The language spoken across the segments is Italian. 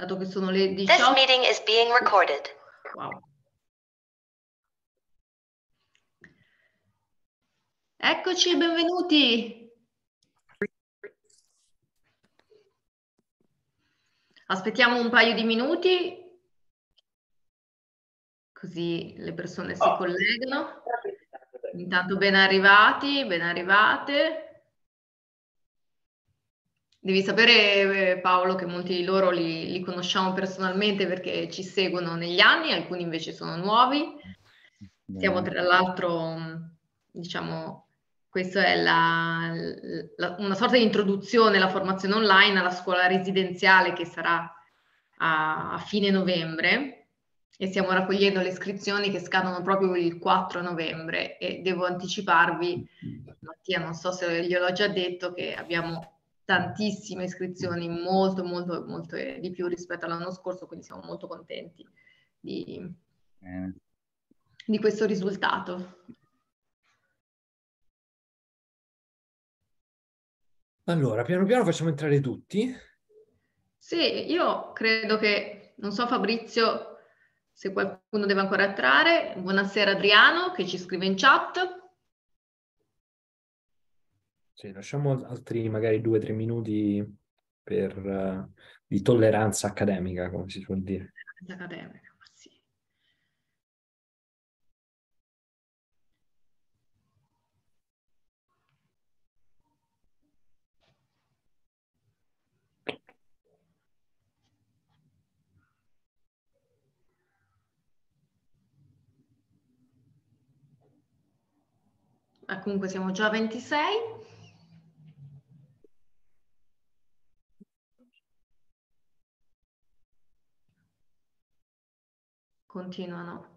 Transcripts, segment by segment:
dato che sono le 18. This meeting is being recorded. Wow. Eccoci e benvenuti. Aspettiamo un paio di minuti così le persone si oh. collegano. Intanto ben arrivati, ben arrivate. Devi sapere eh, Paolo che molti di loro li, li, conosciamo personalmente perché ci seguono negli anni, alcuni invece sono nuovi. Siamo tra l'altro, mm, diciamo, questa è la, la, una sorta di introduzione alla formazione online alla scuola residenziale che sarà a, a fine novembre e stiamo raccogliendo le iscrizioni che scadono proprio il 4 novembre e devo anticiparvi, Mattia non so se gliel'ho già detto, che abbiamo tantissime iscrizioni, molto, molto, molto di più rispetto all'anno scorso, quindi siamo molto contenti di, di questo risultato. Allora, piano piano facciamo entrare tutti. Sì, io credo che, non so Fabrizio, se qualcuno deve ancora entrare. Buonasera Adriano che ci scrive in chat. Sì, lasciamo altri magari due o tre minuti per, uh, di tolleranza accademica, come si suol dire. Tolleranza accademica, sì. Ah, comunque siamo già a 26. continuano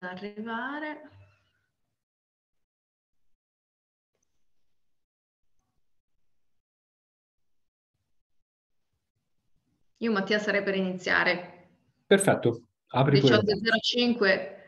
ad arrivare. Io Mattia sarei per iniziare. Perfetto, apri 18.05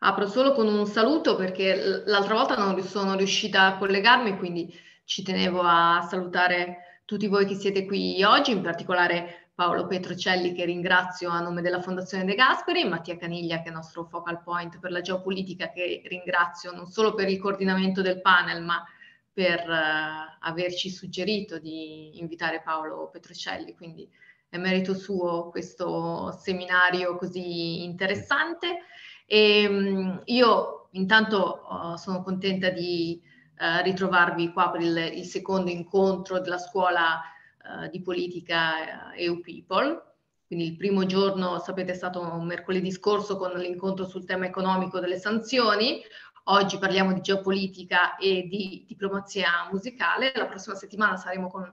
apro solo con un saluto perché l'altra volta non sono riuscita a collegarmi, quindi ci tenevo a salutare tutti voi che siete qui oggi, in particolare Paolo Petrocelli che ringrazio a nome della Fondazione De Gasperi, Mattia Caniglia che è il nostro focal point per la geopolitica che ringrazio non solo per il coordinamento del panel ma per uh, averci suggerito di invitare Paolo Petrocelli, quindi è merito suo questo seminario così interessante. E, um, io intanto uh, sono contenta di uh, ritrovarvi qua per il, il secondo incontro della scuola eh, di politica uh, eh, EU People. Quindi il primo giorno, sapete, è stato un mercoledì scorso con l'incontro sul tema economico delle sanzioni. Oggi parliamo di geopolitica e di diplomazia musicale. La prossima settimana saremo con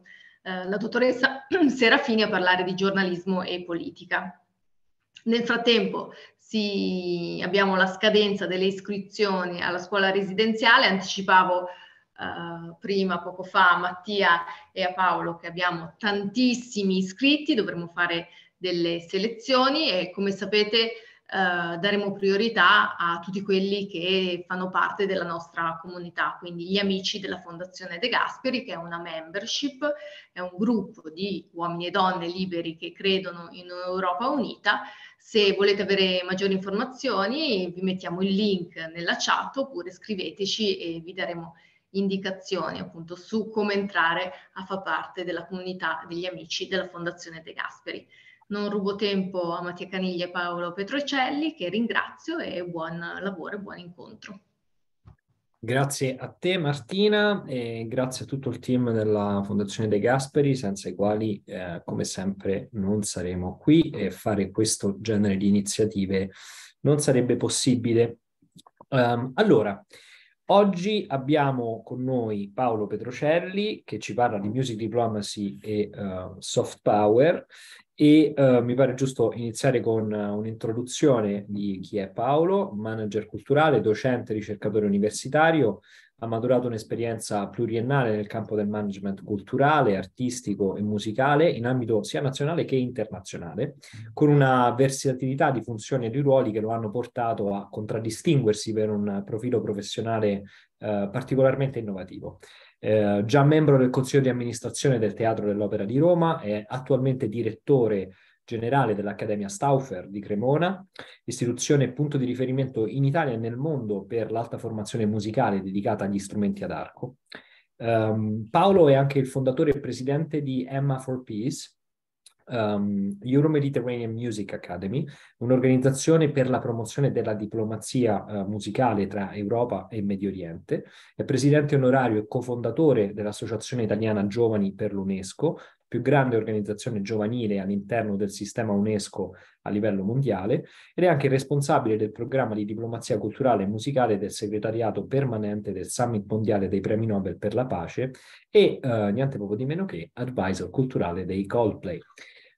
eh, la dottoressa Serafini a parlare di giornalismo e politica. Nel frattempo sì, abbiamo la scadenza delle iscrizioni alla scuola residenziale, anticipavo eh, prima, poco fa, a Mattia e a Paolo che abbiamo tantissimi iscritti, dovremo fare delle selezioni e come sapete uh, daremo priorità a tutti quelli che fanno parte della nostra comunità, quindi gli amici della Fondazione De Gasperi che è una membership, è un gruppo di uomini e donne liberi che credono in Europa unita. Se volete avere maggiori informazioni vi mettiamo il link nella chat oppure scriveteci e vi daremo informazioni indicazioni appunto su come entrare a far parte della comunità degli amici della Fondazione De Gasperi. Non rubo tempo a Mattia Caniglia e Paolo Petrocelli che ringrazio e buon lavoro e buon incontro. Grazie a te Martina e grazie a tutto il team della Fondazione De Gasperi, senza i quali eh, come sempre non saremo qui e fare questo genere di iniziative non sarebbe possibile. Um, allora, Oggi abbiamo con noi Paolo Petrocelli che ci parla di music diplomacy e uh, soft power e uh, mi pare giusto iniziare con uh, un'introduzione di chi è Paolo, manager culturale, docente, ricercatore universitario, ha maturato un'esperienza pluriennale nel campo del management culturale, artistico e musicale in ambito sia nazionale che internazionale, con una versatilità di funzioni e di ruoli che lo hanno portato a contraddistinguersi per un profilo professionale eh, particolarmente innovativo. Eh, già membro del consiglio di amministrazione del Teatro dell'Opera di Roma, è attualmente direttore generale dell'Accademia Stauffer di Cremona, istituzione e punto di riferimento in Italia e nel mondo per l'alta formazione musicale dedicata agli strumenti ad arco. Um, Paolo è anche il fondatore e presidente di Emma for Peace, um, ehm, Euro Mediterranean Music Academy, un'organizzazione per la promozione della diplomazia uh, musicale tra Europa e Medio Oriente, è presidente onorario e cofondatore dell'Associazione Italiana Giovani per l'UNESCO, più grande organizzazione giovanile all'interno del sistema UNESCO a livello mondiale ed è anche responsabile del programma di diplomazia culturale e musicale del segretariato permanente del Summit Mondiale dei Premi Nobel per la Pace e eh, niente poco di meno che advisor culturale dei Coldplay.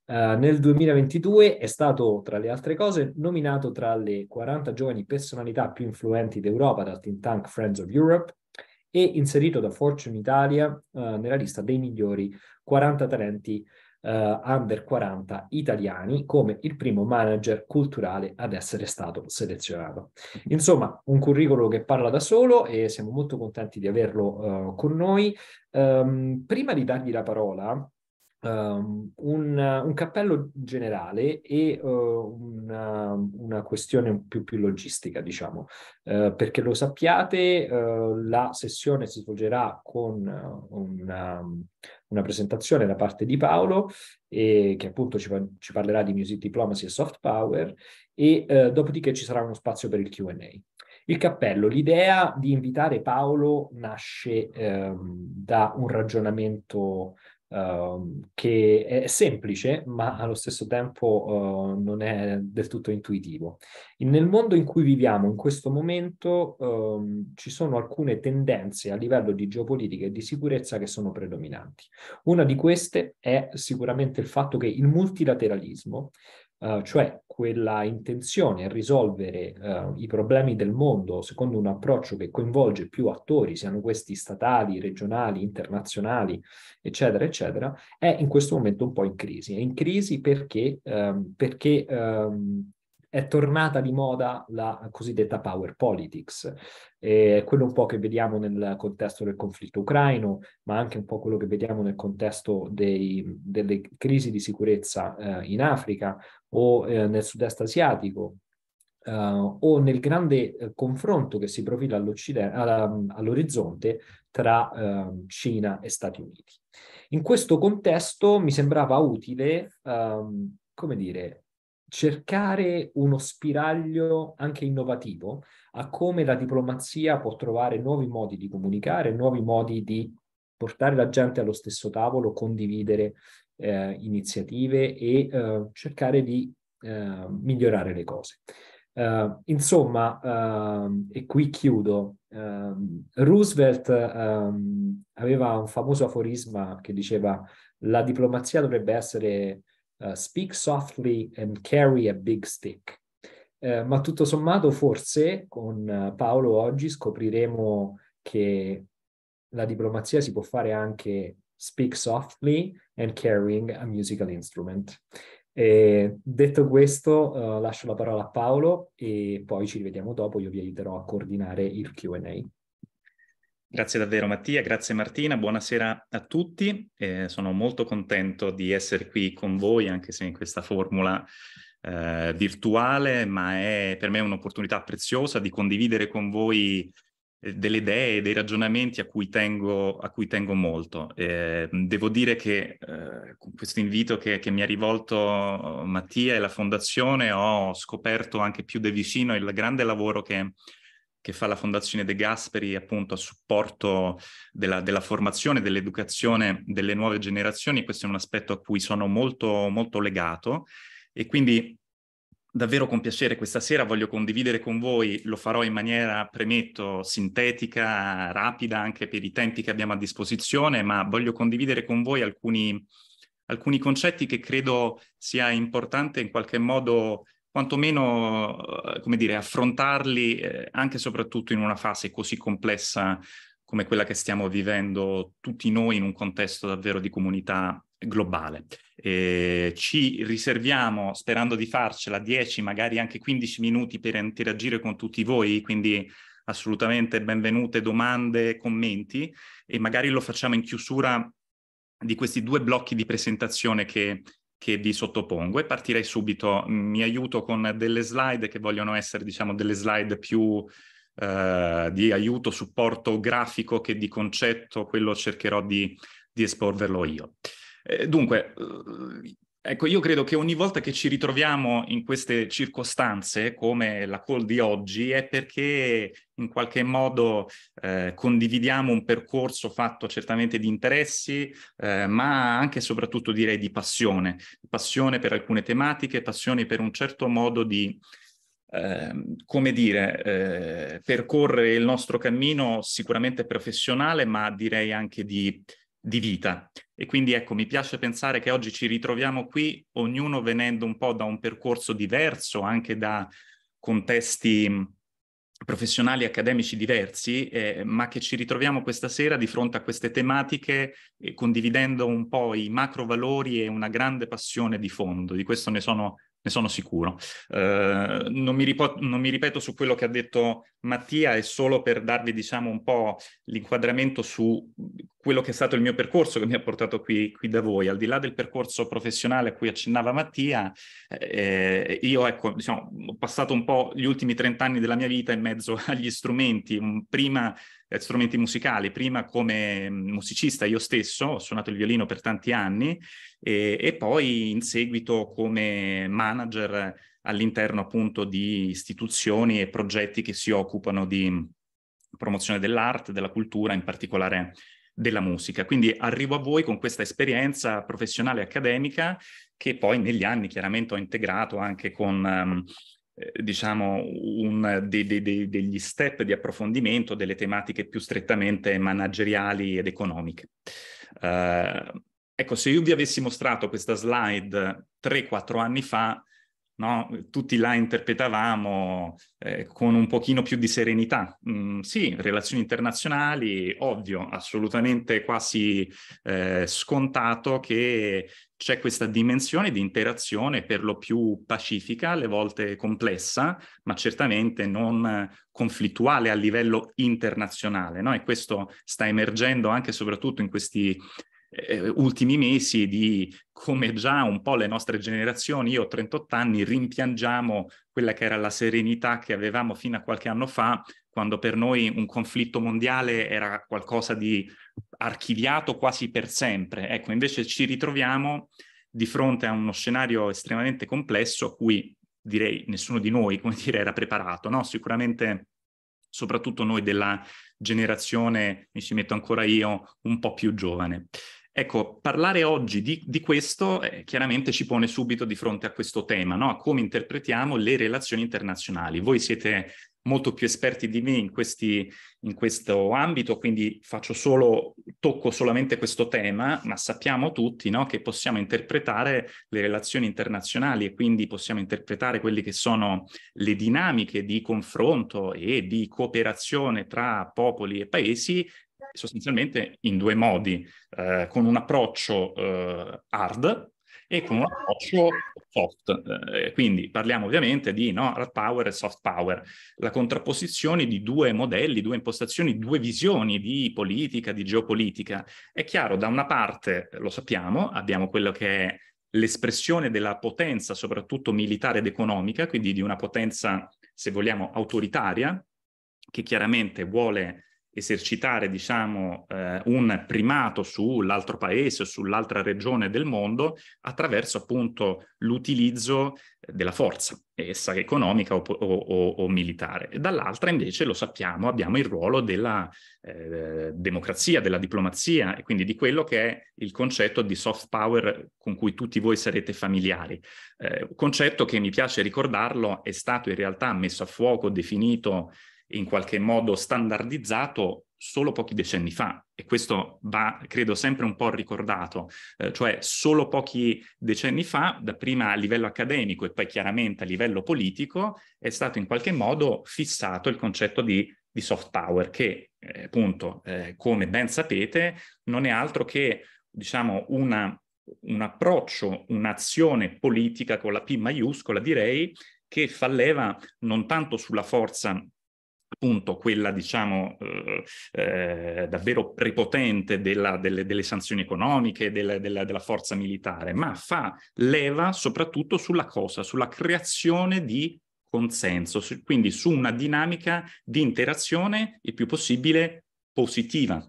Uh, nel 2022 è stato, tra le altre cose, nominato tra le 40 giovani personalità più influenti d'Europa dal think tank Friends of Europe e inserito da Fortune Italia eh, nella lista dei migliori 40 talenti eh, under 40 italiani come il primo manager culturale ad essere stato selezionato. Insomma, un curriculum che parla da solo e siamo molto contenti di averlo eh, con noi. Um, prima di dargli la parola, Ehm, un, un, cappello generale e uh, una, uh, una, questione più, più logistica, diciamo, uh, perché lo sappiate, uh, la sessione si svolgerà con uh, una, um, una, presentazione da parte di Paolo, e, eh, che appunto ci, ci, parlerà di Music Diplomacy e Soft Power, e uh, dopodiché ci sarà uno spazio per il QA. Il cappello, l'idea di invitare Paolo nasce um, da un ragionamento Ehm, che è semplice ma allo stesso tempo uh, non è del tutto intuitivo. In, nel mondo in cui viviamo in questo momento uh, ci sono alcune tendenze a livello di geopolitica e di sicurezza che sono predominanti. Una di queste è sicuramente il fatto che il multilateralismo eh, cioè quella intenzione a risolvere uh, i problemi del mondo secondo un approccio che coinvolge più attori, siano questi statali, regionali, internazionali, eccetera, eccetera, è in questo momento un po' in crisi. È in crisi perché, um, perché um, è tornata di moda la cosiddetta power politics, eh, quello un po' che vediamo nel contesto del conflitto ucraino, ma anche un po' quello che vediamo nel contesto dei, delle crisi di sicurezza eh, in Africa, o eh, nel sud-est asiatico eh, o nel grande eh, confronto che si profila all'orizzonte tra ehm, Cina e Stati Uniti. In questo contesto mi sembrava utile, ehm, come dire, cercare uno spiraglio anche innovativo a come la diplomazia può trovare nuovi modi di comunicare, nuovi modi di portare la gente allo stesso tavolo, condividere eh, iniziative e eh, cercare di eh, migliorare le cose. Eh, insomma, eh, e qui chiudo, eh, Roosevelt aveva un famoso aforisma che diceva la diplomazia dovrebbe essere uh, speak softly and carry a big stick. ma tutto sommato forse con Paolo oggi scopriremo che la diplomazia si può fare anche Speak Softly and Carrying a Musical Instrument. E detto questo, uh, lascio la parola a Paolo e poi ci rivediamo dopo, io vi aiuterò a coordinare il QA. Grazie davvero Mattia, grazie Martina, buonasera a tutti. Eh, sono molto contento di essere qui con voi, anche se in questa formula eh, virtuale, ma è per me un'opportunità preziosa di condividere con voi eh, delle idee, dei ragionamenti a cui tengo, a cui tengo molto. Eh, devo dire che eh, con questo invito che, che, mi ha rivolto eh, Mattia e la Fondazione ho scoperto anche più da vicino il grande lavoro che, che fa la Fondazione De Gasperi appunto a supporto della, della formazione, dell'educazione delle nuove generazioni. Questo è un aspetto a cui sono molto, molto legato e quindi davvero con piacere questa sera voglio condividere con voi, lo farò in maniera, premetto, sintetica, rapida anche per i tempi che abbiamo a disposizione, ma voglio condividere con voi alcuni, alcuni concetti che credo sia importante in qualche modo quantomeno, eh, come dire, affrontarli eh, anche e soprattutto in una fase così complessa come quella che stiamo vivendo tutti noi in un contesto davvero di comunità globale. Eh, ci riserviamo, sperando di farcela, 10, magari anche 15 minuti per interagire con tutti voi, quindi assolutamente benvenute domande, commenti e magari lo facciamo in chiusura di questi due blocchi di presentazione che, che vi sottopongo e partirei subito. Mi aiuto con delle slide che vogliono essere, diciamo, delle slide più eh, di aiuto, supporto grafico che di concetto, quello cercherò di, di esporverlo io. Eh, dunque, eh, ecco, io credo che ogni volta che ci ritroviamo in queste circostanze, come la call di oggi, è perché in qualche modo eh, condividiamo un percorso fatto certamente di interessi, eh, ma anche e soprattutto direi di passione, passione per alcune tematiche, passione per un certo modo di eh, come dire, eh, percorrere il nostro cammino sicuramente professionale, ma direi anche di di vita. E quindi ecco, mi piace pensare che oggi ci ritroviamo qui, ognuno venendo un po' da un percorso diverso, anche da contesti professionali e accademici diversi, eh, ma che ci ritroviamo questa sera di fronte a queste tematiche eh, condividendo un po' i macro valori e una grande passione di fondo. Di questo ne sono ne sono sicuro. Eh, non, mi ripo- non, mi ripeto su quello che ha detto Mattia, è solo per darvi diciamo, un po' l'inquadramento su quello che è stato il mio percorso che mi ha portato qui, qui da voi. Al di là del percorso professionale a cui accennava Mattia, eh, io ecco, diciamo, ho passato un po' gli ultimi trent'anni della mia vita in mezzo agli strumenti, mm, prima eh, strumenti musicali, prima come mm, musicista io stesso, ho suonato il violino per tanti anni e, e poi in seguito come manager all'interno appunto di istituzioni e progetti che si occupano di mm, promozione dell'arte, della cultura, in particolare della musica. Quindi arrivo a voi con questa esperienza professionale e accademica che poi negli anni chiaramente ho integrato anche con um, eh, diciamo, un, de, de, de, degli step di approfondimento delle tematiche più strettamente manageriali ed economiche. Eh, ecco, se io vi avessi mostrato questa slide 3-4 anni fa, no, tutti la interpretavamo eh, con un pochino più di serenità. Mm, sì, relazioni internazionali, ovvio, assolutamente quasi eh, scontato che c'è questa dimensione di interazione per lo più pacifica, alle volte complessa, ma certamente non conflittuale a livello internazionale. No? E questo sta emergendo anche e soprattutto in questi eh, ultimi mesi di come già un po' le nostre generazioni, io ho 38 anni, rimpiangiamo quella che era la serenità che avevamo fino a qualche anno fa, quando per noi un conflitto mondiale era qualcosa di archiviato quasi per sempre. Ecco, invece ci ritroviamo di fronte a uno scenario estremamente complesso a cui direi nessuno di noi, come dire, era preparato, no? Sicuramente soprattutto noi della generazione, mi ci metto ancora io, un po' più giovane. Ecco, parlare oggi di, di questo eh, chiaramente ci pone subito di fronte a questo tema, no? a come interpretiamo le relazioni internazionali. Voi siete molto più esperti di me in, questi, in questo ambito, quindi solo, tocco solamente questo tema, ma sappiamo tutti no, che possiamo interpretare le relazioni internazionali e quindi possiamo interpretare quelle che sono le dinamiche di confronto e di cooperazione tra popoli e paesi sostanzialmente in due modi, eh, con un approccio eh, hard, e con un approccio soft. Eh, eh, quindi parliamo ovviamente di no, hard power e soft power, la contrapposizione di due modelli, due impostazioni, due visioni di politica, di geopolitica. È chiaro, da una parte eh, lo sappiamo, abbiamo quello che è l'espressione della potenza, soprattutto militare ed economica, quindi di una potenza, se vogliamo, autoritaria, che chiaramente vuole esercitare diciamo, eh, un primato sull'altro paese o sull'altra regione del mondo attraverso appunto l'utilizzo della forza, essa economica o, o, o militare. E dall'altra invece lo sappiamo, abbiamo il ruolo della eh, democrazia, della diplomazia e quindi di quello che è il concetto di soft power con cui tutti voi sarete familiari. Eh, concetto che mi piace ricordarlo è stato in realtà messo a fuoco, definito in qualche modo standardizzato solo pochi decenni fa e questo va credo sempre un po' ricordato, eh, cioè solo pochi decenni fa, dapprima a livello accademico e poi chiaramente a livello politico, è stato in qualche modo fissato il concetto di, di soft power che eh, appunto eh, come ben sapete non è altro che diciamo una, un approccio, un'azione politica con la P maiuscola direi che fa leva non tanto sulla forza appunto quella diciamo eh, eh, davvero prepotente della, delle, delle, sanzioni economiche, della, della, della, forza militare, ma fa leva soprattutto sulla cosa, sulla creazione di consenso, su, quindi su una dinamica di interazione il più possibile positiva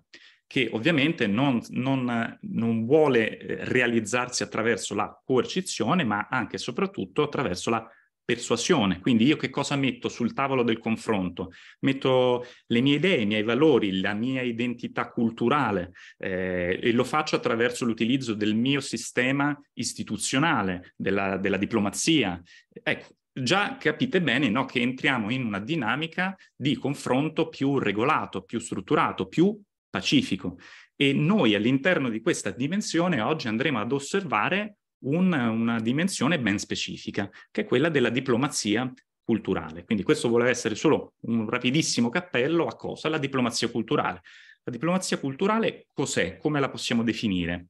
che ovviamente non, non, non vuole eh, realizzarsi attraverso la coercizione, ma anche e soprattutto attraverso la persuasione. Quindi io che cosa metto sul tavolo del confronto? Metto le mie idee, i miei valori, la mia identità culturale eh, e lo faccio attraverso l'utilizzo del mio sistema istituzionale, della, della diplomazia. Ecco, già capite bene no, che entriamo in una dinamica di confronto più regolato, più strutturato, più pacifico. E noi all'interno di questa dimensione oggi andremo ad osservare un, una dimensione ben specifica, che è quella della diplomazia culturale. Quindi questo voleva essere solo un rapidissimo cappello a cosa? La diplomazia culturale. La diplomazia culturale cos'è? Come la possiamo definire?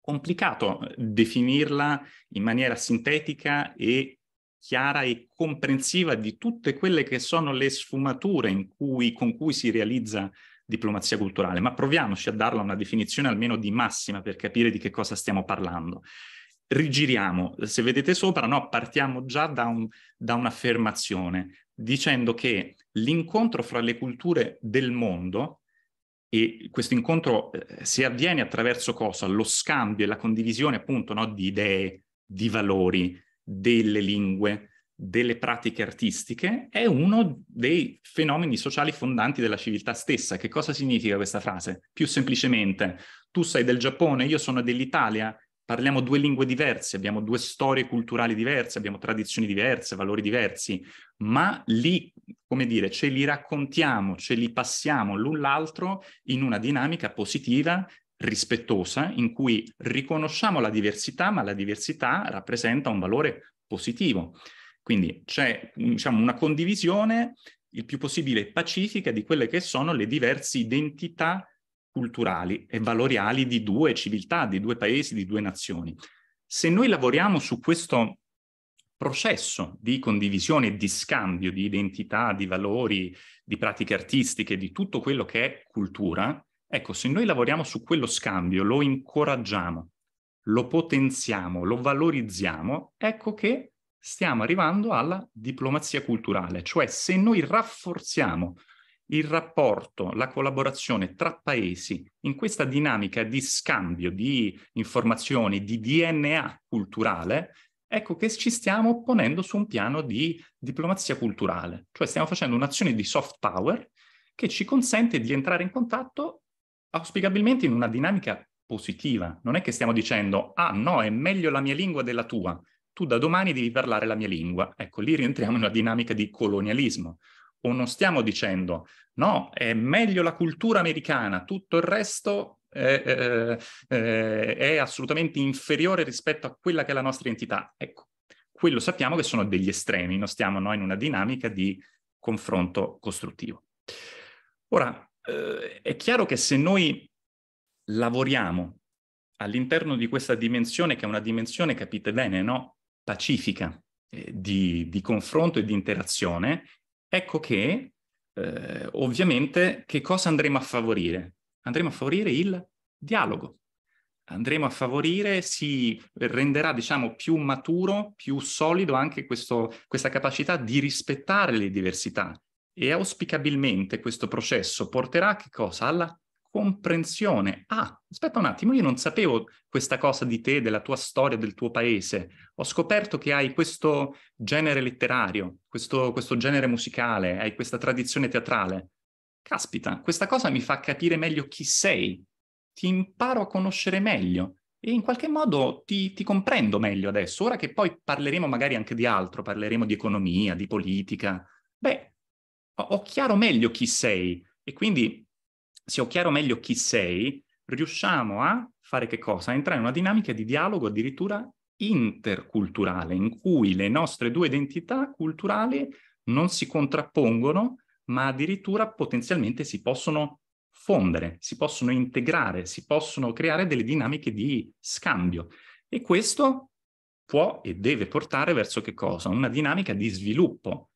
Complicato eh, definirla in maniera sintetica e chiara e comprensiva di tutte quelle che sono le sfumature cui, con cui si realizza diplomazia culturale, ma proviamoci a darla una definizione almeno di massima per capire di che cosa stiamo parlando rigiriamo. Se vedete sopra, no, partiamo già da, un, da un'affermazione dicendo che l'incontro fra le culture del mondo, e questo incontro eh, si avviene attraverso cosa? Lo scambio e la condivisione appunto no, di idee, di valori, delle lingue, delle pratiche artistiche, è uno dei fenomeni sociali fondanti della civiltà stessa. Che cosa significa questa frase? Più semplicemente, tu sei del Giappone, io sono dell'Italia, parliamo due lingue diverse, abbiamo due storie culturali diverse, abbiamo tradizioni diverse, valori diversi, ma lì, come dire, ce li raccontiamo, ce li passiamo l'un l'altro in una dinamica positiva rispettosa in cui riconosciamo la diversità, ma la diversità rappresenta un valore positivo. Quindi c'è diciamo, una condivisione il più possibile pacifica di quelle che sono le diverse identità culturali e valoriali di due civiltà, di due paesi, di due nazioni. Se noi lavoriamo su questo processo di condivisione e di scambio di identità, di valori, di pratiche artistiche, di tutto quello che è cultura, ecco, se noi lavoriamo su quello scambio, lo incoraggiamo, lo potenziamo, lo valorizziamo, ecco che stiamo arrivando alla diplomazia culturale, cioè se noi rafforziamo il rapporto, la collaborazione tra paesi in questa dinamica di scambio di informazioni, di DNA culturale, ecco che ci stiamo ponendo su un piano di diplomazia culturale, cioè stiamo facendo un'azione di soft power che ci consente di entrare in contatto auspicabilmente in una dinamica positiva. Non è che stiamo dicendo, ah no, è meglio la mia lingua della tua, tu da domani devi parlare la mia lingua. Ecco, lì rientriamo in una dinamica di colonialismo o non stiamo dicendo no, è meglio la cultura americana, tutto il resto è, eh, è, eh, eh, è assolutamente inferiore rispetto a quella che è la nostra identità. Ecco, quello sappiamo che sono degli estremi, non stiamo noi in una dinamica di confronto costruttivo. Ora, è chiaro che se noi lavoriamo all'interno di questa dimensione, che è una dimensione, capite bene, no? pacifica, di, di confronto e di interazione, Ecco che, eh, ovviamente, che cosa andremo a favorire? Andremo a favorire il dialogo. Andremo a favorire, si renderà, diciamo, più maturo, più solido anche questo, questa capacità di rispettare le diversità. E auspicabilmente questo processo porterà che cosa? Alla comprensione. Ah, aspetta un attimo, io non sapevo questa cosa di te, della tua storia, del tuo paese. Ho scoperto che hai questo genere letterario, questo, questo genere musicale, hai questa tradizione teatrale. Caspita, questa cosa mi fa capire meglio chi sei, ti imparo a conoscere meglio e in qualche modo ti, ti comprendo meglio adesso, ora che poi parleremo magari anche di altro, parleremo di economia, di politica. Beh, ho, ho chiaro meglio chi sei e quindi se ho chiaro meglio chi sei, riusciamo a fare che cosa? entrare in una dinamica di dialogo addirittura interculturale, in cui le nostre due identità culturali non si contrappongono, ma addirittura potenzialmente si possono fondere, si possono integrare, si possono creare delle dinamiche di scambio. E questo può e deve portare verso che cosa? Una dinamica di sviluppo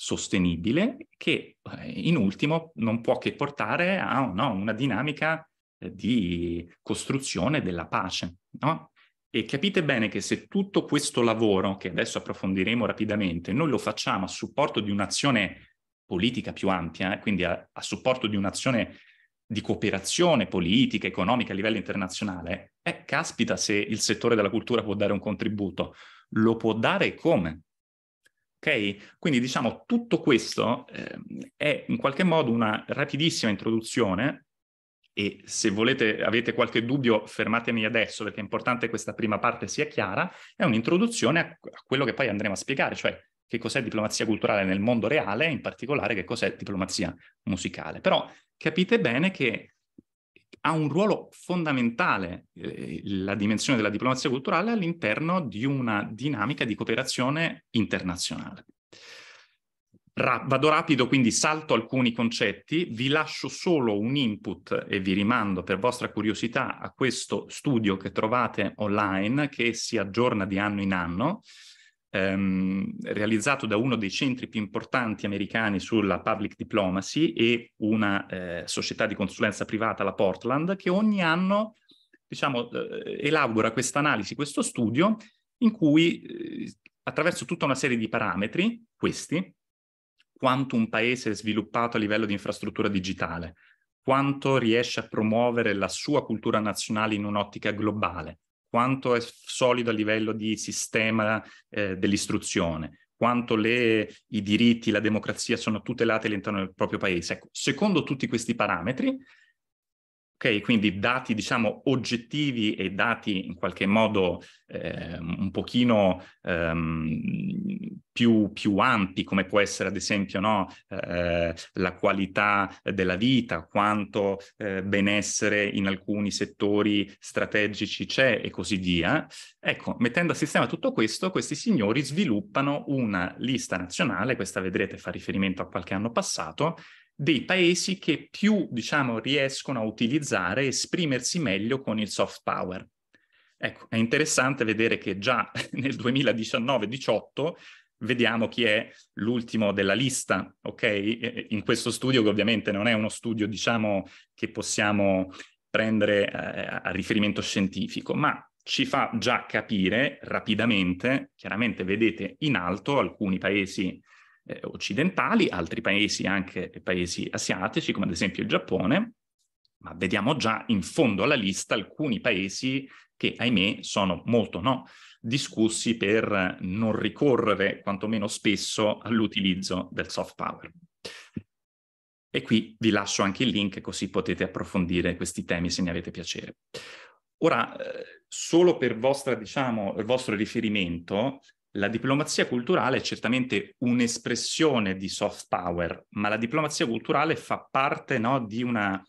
sostenibile che eh, in ultimo non può che portare a no, una dinamica eh, di costruzione della pace. No? E capite bene che se tutto questo lavoro, che adesso approfondiremo rapidamente, noi lo facciamo a supporto di un'azione politica più ampia, eh, quindi a, a, supporto di un'azione di cooperazione politica, economica a livello internazionale, eh, caspita se il settore della cultura può dare un contributo. Lo può dare come? Ok? Quindi diciamo tutto questo eh, è in qualche modo una rapidissima introduzione e se volete, avete qualche dubbio, fermatemi adesso perché è importante che questa prima parte sia chiara, è un'introduzione a, a quello che poi andremo a spiegare, cioè che cos'è diplomazia culturale nel mondo reale, in particolare che cos'è diplomazia musicale. Però capite bene che ha un ruolo fondamentale eh, la dimensione della diplomazia culturale all'interno di una dinamica di cooperazione internazionale. Ra- vado rapido, quindi salto alcuni concetti, vi lascio solo un input e vi rimando per vostra curiosità a questo studio che trovate online che si aggiorna di anno in anno, ehm, realizzato da uno dei centri più importanti americani sulla public diplomacy e una eh, società di consulenza privata, la Portland, che ogni anno diciamo, eh, elabora questa analisi, questo studio, in cui eh, attraverso tutta una serie di parametri, questi, quanto un paese è sviluppato a livello di infrastruttura digitale, quanto riesce a promuovere la sua cultura nazionale in un'ottica globale, quanto è solido a livello di sistema eh, dell'istruzione, quanto le, i diritti, la democrazia sono tutelati all'interno del proprio paese. Ecco, secondo tutti questi parametri, ok, quindi dati diciamo oggettivi e dati in qualche modo eh, un pochino ehm, più, più, ampi, come può essere ad esempio no, eh, la qualità della vita, quanto eh, benessere in alcuni settori strategici c'è e così via. Ecco, mettendo a sistema tutto questo, questi signori sviluppano una lista nazionale, questa vedrete fa riferimento a qualche anno passato, dei paesi che più, diciamo, riescono a utilizzare e esprimersi meglio con il soft power. Ecco, è interessante vedere che già nel 2019-18 vediamo chi è l'ultimo della lista, ok? In questo studio che ovviamente non è uno studio, diciamo, che possiamo prendere eh, a riferimento scientifico, ma ci fa già capire rapidamente, chiaramente vedete in alto alcuni paesi eh, occidentali, altri paesi anche paesi asiatici, come ad esempio il Giappone, ma vediamo già in fondo alla lista alcuni paesi che ahimè sono molto no, discussi per non ricorrere quantomeno spesso all'utilizzo del soft power. E qui vi lascio anche il link così potete approfondire questi temi se ne avete piacere. Ora, eh, solo per vostra, diciamo, il vostro riferimento, la diplomazia culturale è certamente un'espressione di soft power, ma la diplomazia culturale fa parte no, di una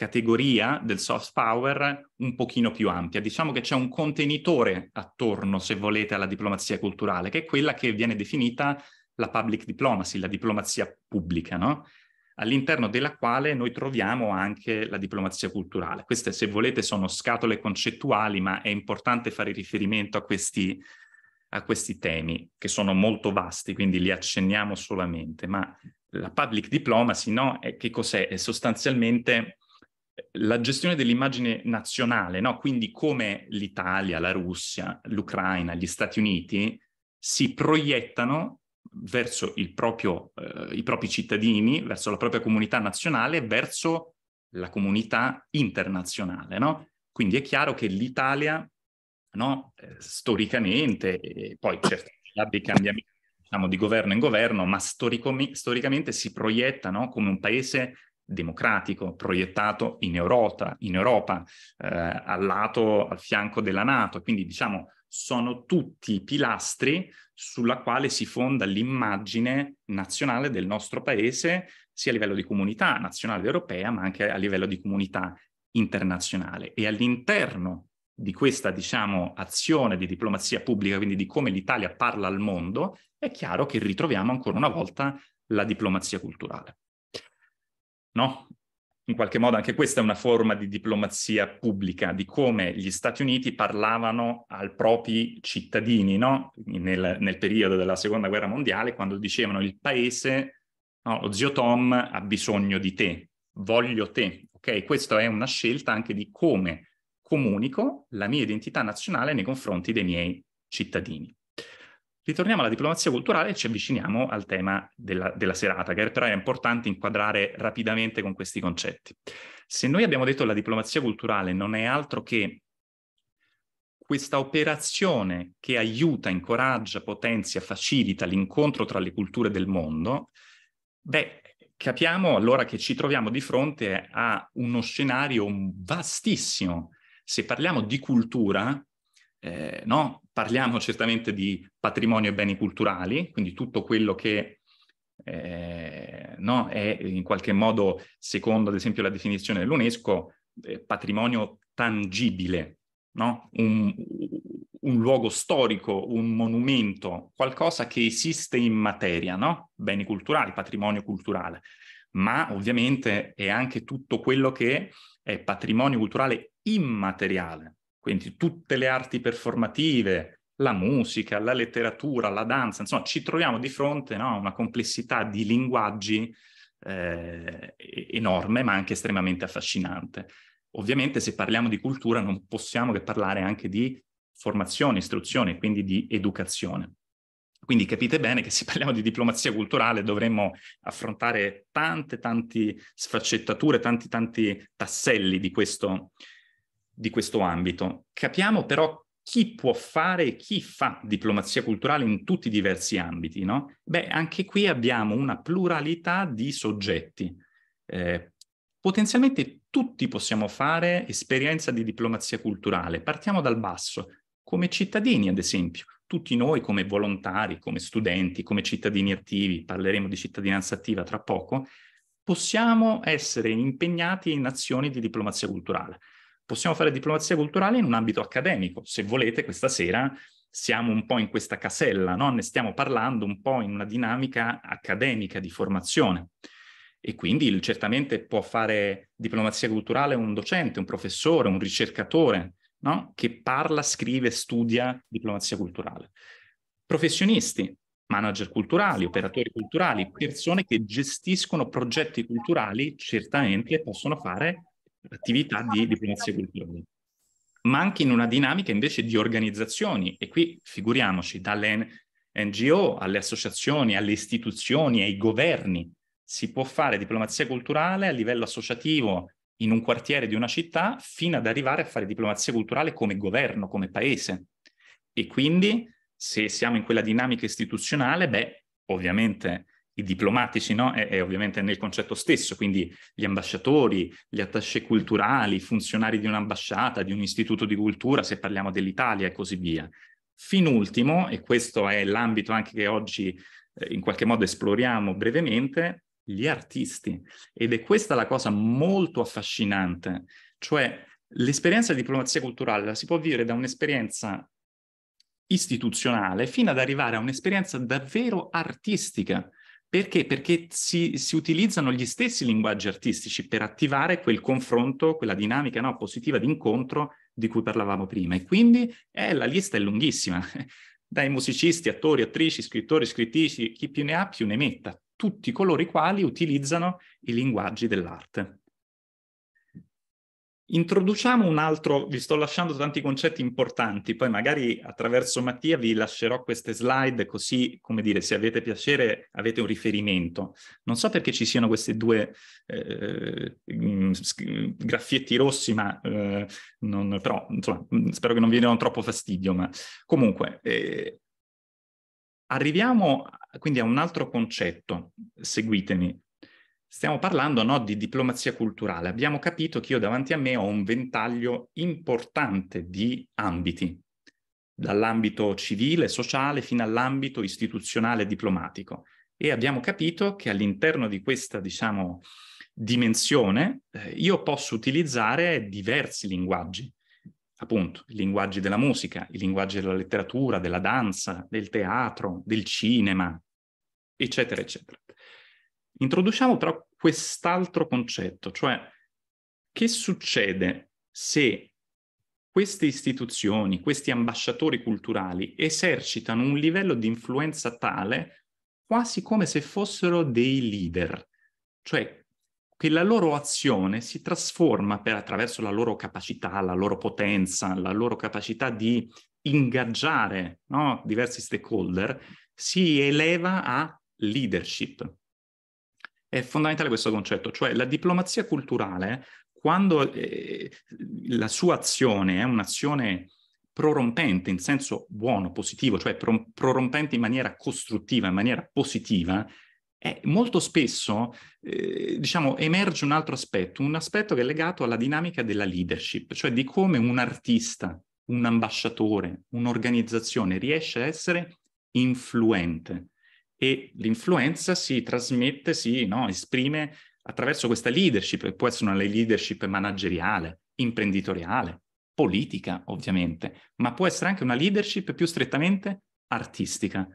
categoria del soft power un pochino più ampia. Diciamo che c'è un contenitore attorno, se volete, alla diplomazia culturale, che è quella che viene definita la public diplomacy, la diplomazia pubblica, no? all'interno della quale noi troviamo anche la diplomazia culturale. Queste, se volete, sono scatole concettuali, ma è importante fare riferimento a questi, a questi temi, che sono molto vasti, quindi li accenniamo solamente. Ma la public diplomacy, no? È, che cos'è? È sostanzialmente la gestione dell'immagine nazionale, no? quindi come l'Italia, la Russia, l'Ucraina, gli Stati Uniti si proiettano verso proprio, eh, i propri cittadini, verso la propria comunità nazionale, verso la comunità internazionale. No? Quindi è chiaro che l'Italia, no? Eh, storicamente, poi certo ci dei cambiamenti diciamo, di governo in governo, ma storico- storicamente si proietta come un paese democratico proiettato in Europa, in Europa eh, al lato, al fianco della Nato. Quindi diciamo sono tutti i pilastri sulla quale si fonda l'immagine nazionale del nostro paese, sia a livello di comunità nazionale europea, ma anche a livello di comunità internazionale. E all'interno di questa, diciamo, azione di diplomazia pubblica, quindi di come l'Italia parla al mondo, è chiaro che ritroviamo ancora una volta la diplomazia culturale no? In qualche modo anche questa è una forma di diplomazia pubblica, di come gli Stati Uniti parlavano ai propri cittadini, no? Nel, nel periodo della Seconda Guerra Mondiale, quando dicevano il paese, no, lo zio Tom ha bisogno di te, voglio te, ok? Questa è una scelta anche di come comunico la mia identità nazionale nei confronti dei miei cittadini. Ritorniamo alla diplomazia culturale e ci avviciniamo al tema della, della serata, che però è importante inquadrare rapidamente con questi concetti. Se noi abbiamo detto che la diplomazia culturale non è altro che questa operazione che aiuta, incoraggia, potenzia, facilita l'incontro tra le culture del mondo, beh, capiamo allora che ci troviamo di fronte a uno scenario vastissimo. Se parliamo di cultura, eh, no? Parliamo certamente di patrimonio e beni culturali, quindi tutto quello che eh, no? è in qualche modo, secondo ad esempio la definizione dell'UNESCO, eh, patrimonio tangibile, no? un, un, luogo storico, un monumento, qualcosa che esiste in materia, no? beni culturali, patrimonio culturale, ma ovviamente è anche tutto quello che è patrimonio culturale immateriale, quindi tutte le arti performative, la musica, la letteratura, la danza, insomma ci troviamo di fronte no, a una complessità di linguaggi eh, enorme ma anche estremamente affascinante. Ovviamente se parliamo di cultura non possiamo che parlare anche di formazione, istruzione, quindi di educazione. Quindi capite bene che se parliamo di diplomazia culturale dovremmo affrontare tante, tante sfaccettature, tanti, tanti tasselli di questo, di questo ambito. Capiamo però chi può fare e chi fa diplomazia culturale in tutti i diversi ambiti, no? Beh, anche qui abbiamo una pluralità di soggetti. Eh, potenzialmente tutti possiamo fare esperienza di diplomazia culturale. Partiamo dal basso, come cittadini, ad esempio. Tutti noi come volontari, come studenti, come cittadini attivi, parleremo di cittadinanza attiva tra poco, possiamo essere impegnati in azioni di diplomazia culturale. Possiamo fare diplomazia culturale in un ambito accademico. Se volete, questa sera siamo un po' in questa casella, no? ne stiamo parlando un po' in una dinamica accademica di formazione. E quindi certamente può fare diplomazia culturale un docente, un professore, un ricercatore, no? che parla, scrive, studia diplomazia culturale. Professionisti, manager culturali, operatori culturali, persone che gestiscono progetti culturali, certamente possono fare attività di esatto. diplomazia culturale, ma anche in una dinamica invece di organizzazioni. E qui figuriamoci, dalle NGO alle associazioni, alle istituzioni, ai governi, si può fare diplomazia culturale a livello associativo in un quartiere di una città fino ad arrivare a fare diplomazia culturale come governo, come paese. E quindi se siamo in quella dinamica istituzionale, beh, ovviamente i diplomatici, no? È, è, ovviamente nel concetto stesso, quindi gli ambasciatori, gli attaché culturali, i funzionari di un'ambasciata, di un istituto di cultura, se parliamo dell'Italia e così via. Fin ultimo, e questo è l'ambito anche che oggi eh, in qualche modo esploriamo brevemente, gli artisti. Ed è questa la cosa molto affascinante, cioè l'esperienza di diplomazia culturale la si può vivere da un'esperienza istituzionale fino ad arrivare a un'esperienza davvero artistica perché? Perché si, si, utilizzano gli stessi linguaggi artistici per attivare quel confronto, quella dinamica no, positiva di incontro di cui parlavamo prima. E quindi eh, la lista è lunghissima. Dai musicisti, attori, attrici, scrittori, scrittrici, chi più ne ha più ne metta, tutti coloro i quali utilizzano i linguaggi dell'arte. Introduciamo un altro, vi sto lasciando tanti concetti importanti, poi magari attraverso Mattia vi lascerò queste slide così, come dire, se avete piacere avete un riferimento. Non so perché ci siano questi due eh, eh mm, graffietti rossi, ma eh, non, però insomma, mm, spero che non vi diano troppo fastidio. Ma comunque, eh, arriviamo quindi a un altro concetto, seguitemi, Stiamo parlando no, di diplomazia culturale. Abbiamo capito che io davanti a me ho un ventaglio importante di ambiti, dall'ambito civile, sociale, fino all'ambito istituzionale e diplomatico. E abbiamo capito che all'interno di questa, diciamo, dimensione, eh, io posso utilizzare diversi linguaggi, appunto, i linguaggi della musica, i linguaggi della letteratura, della danza, del teatro, del cinema, eccetera, eccetera. Introduciamo però quest'altro concetto, cioè che succede se queste istituzioni, questi ambasciatori culturali esercitano un livello di influenza tale quasi come se fossero dei leader, cioè che la loro azione si trasforma per, attraverso la loro capacità, la loro potenza, la loro capacità di ingaggiare no? diversi stakeholder, si eleva a leadership. È fondamentale questo concetto, cioè la diplomazia culturale, quando eh, la sua azione è un'azione prorompente in senso buono, positivo, cioè prom- prorompente in maniera costruttiva, in maniera positiva, eh, molto spesso eh, diciamo, emerge un altro aspetto, un aspetto che è legato alla dinamica della leadership, cioè di come un artista, un ambasciatore, un'organizzazione riesce a essere influente e l'influenza si trasmette, si no, esprime attraverso questa leadership, può essere una leadership manageriale, imprenditoriale, politica ovviamente, ma può essere anche una leadership più strettamente artistica.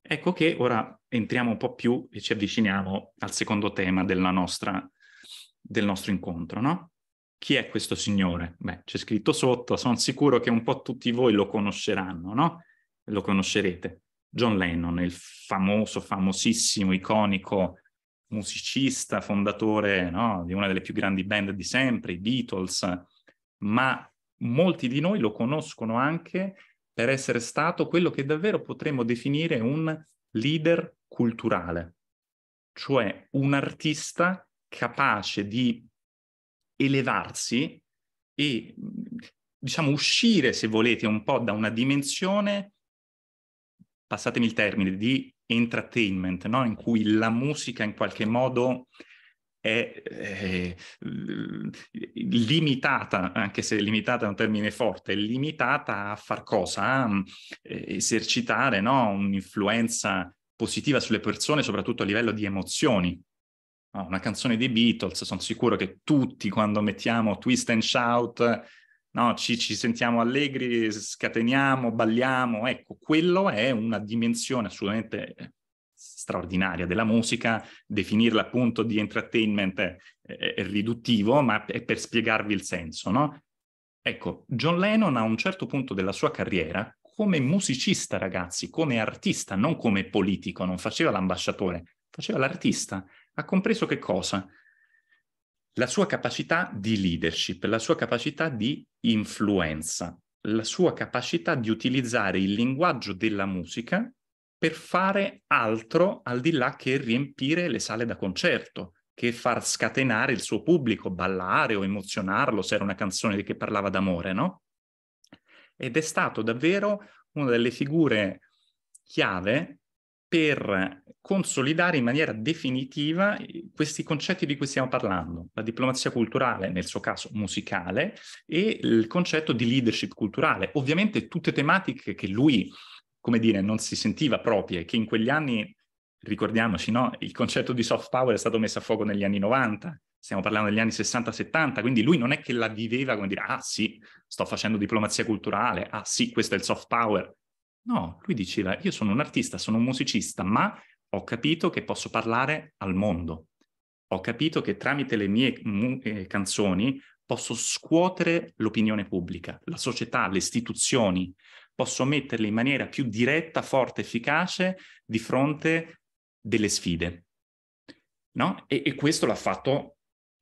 Ecco che ora entriamo un po' più e ci avviciniamo al secondo tema nostra, del nostro incontro, no? Chi è questo signore? Beh, c'è scritto sotto, sono sicuro che un po' tutti voi lo conosceranno, no? Lo conoscerete. John Lennon, il famoso, famosissimo, iconico musicista, fondatore no, di una delle più grandi band di sempre, i Beatles, ma molti di noi lo conoscono anche per essere stato quello che davvero potremmo definire un leader culturale, cioè un artista capace di elevarsi e diciamo uscire, se volete, un po' da una dimensione passatemi il termine, di entertainment, no? in cui la musica in qualche modo è, è, eh, limitata, anche se limitata è un termine forte, è limitata a far cosa? A mm, esercitare no? un'influenza positiva sulle persone, soprattutto a livello di emozioni. No? Una canzone dei Beatles, sono sicuro che tutti quando mettiamo Twist and Shout No, ci, ci, sentiamo allegri, scateniamo, balliamo, ecco, quello è una dimensione assolutamente straordinaria della musica, definirla appunto di entertainment è, è, è riduttivo, ma è per spiegarvi il senso, no? Ecco, John Lennon a un certo punto della sua carriera, come musicista ragazzi, come artista, non come politico, non faceva l'ambasciatore, faceva l'artista, ha compreso che cosa? la sua capacità di leadership, la sua capacità di influenza, la sua capacità di utilizzare il linguaggio della musica per fare altro al di là che riempire le sale da concerto, che far scatenare il suo pubblico, ballare o emozionarlo, se era una canzone che parlava d'amore, no? Ed è stato davvero una delle figure chiave per consolidare in maniera definitiva eh, questi concetti di cui stiamo parlando, la diplomazia culturale, nel suo caso musicale, e il concetto di leadership culturale. Ovviamente tutte tematiche che lui, come dire, non si sentiva proprie, che in quegli anni, ricordiamoci, no? il concetto di soft power è stato messo a fuoco negli anni 90, stiamo parlando degli anni 60-70, quindi lui non è che la viveva come dire, ah sì, sto facendo diplomazia culturale, ah sì, questo è il soft power. No, lui diceva, io sono un artista, sono un musicista, ma ho capito che posso parlare al mondo. Ho capito che tramite le mie eh, canzoni posso scuotere l'opinione pubblica, la società, le istituzioni, posso metterle in maniera più diretta, forte, efficace di fronte delle sfide. No? E, e, questo l'ha fatto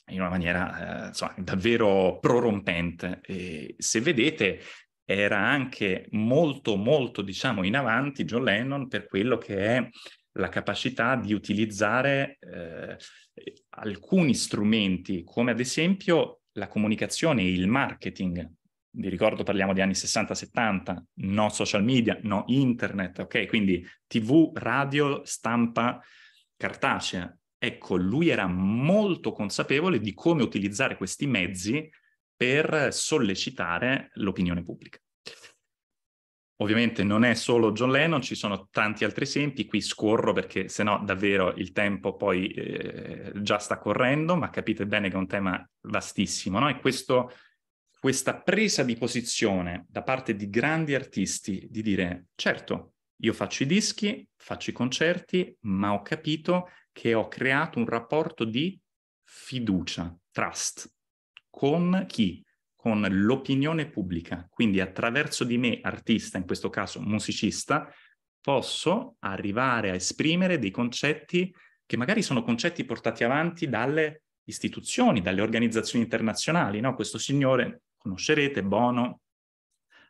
in una maniera eh, insomma, davvero prorompente. E se vedete, era anche molto, molto, diciamo, in avanti John Lennon per quello che è la capacità di utilizzare eh, alcuni strumenti, come ad esempio la comunicazione e il marketing. Vi ricordo parliamo di anni 60-70, no social media, no internet, ok? Quindi TV, radio, stampa cartacea. Ecco, lui era molto consapevole di come utilizzare questi mezzi per sollecitare l'opinione pubblica. Ovviamente non è solo John Lennon, ci sono tanti altri esempi, qui scorro perché sennò davvero il tempo poi eh, già sta correndo, ma capite bene che è un tema vastissimo, no? E questo, questa presa di posizione da parte di grandi artisti di dire certo, io faccio i dischi, faccio i concerti, ma ho capito che ho creato un rapporto di fiducia, trust, con chi? con l'opinione pubblica. Quindi attraverso di me, artista, in questo caso musicista, posso arrivare a esprimere dei concetti che magari sono concetti portati avanti dalle istituzioni, dalle organizzazioni internazionali. No? Questo signore, conoscerete, Bono,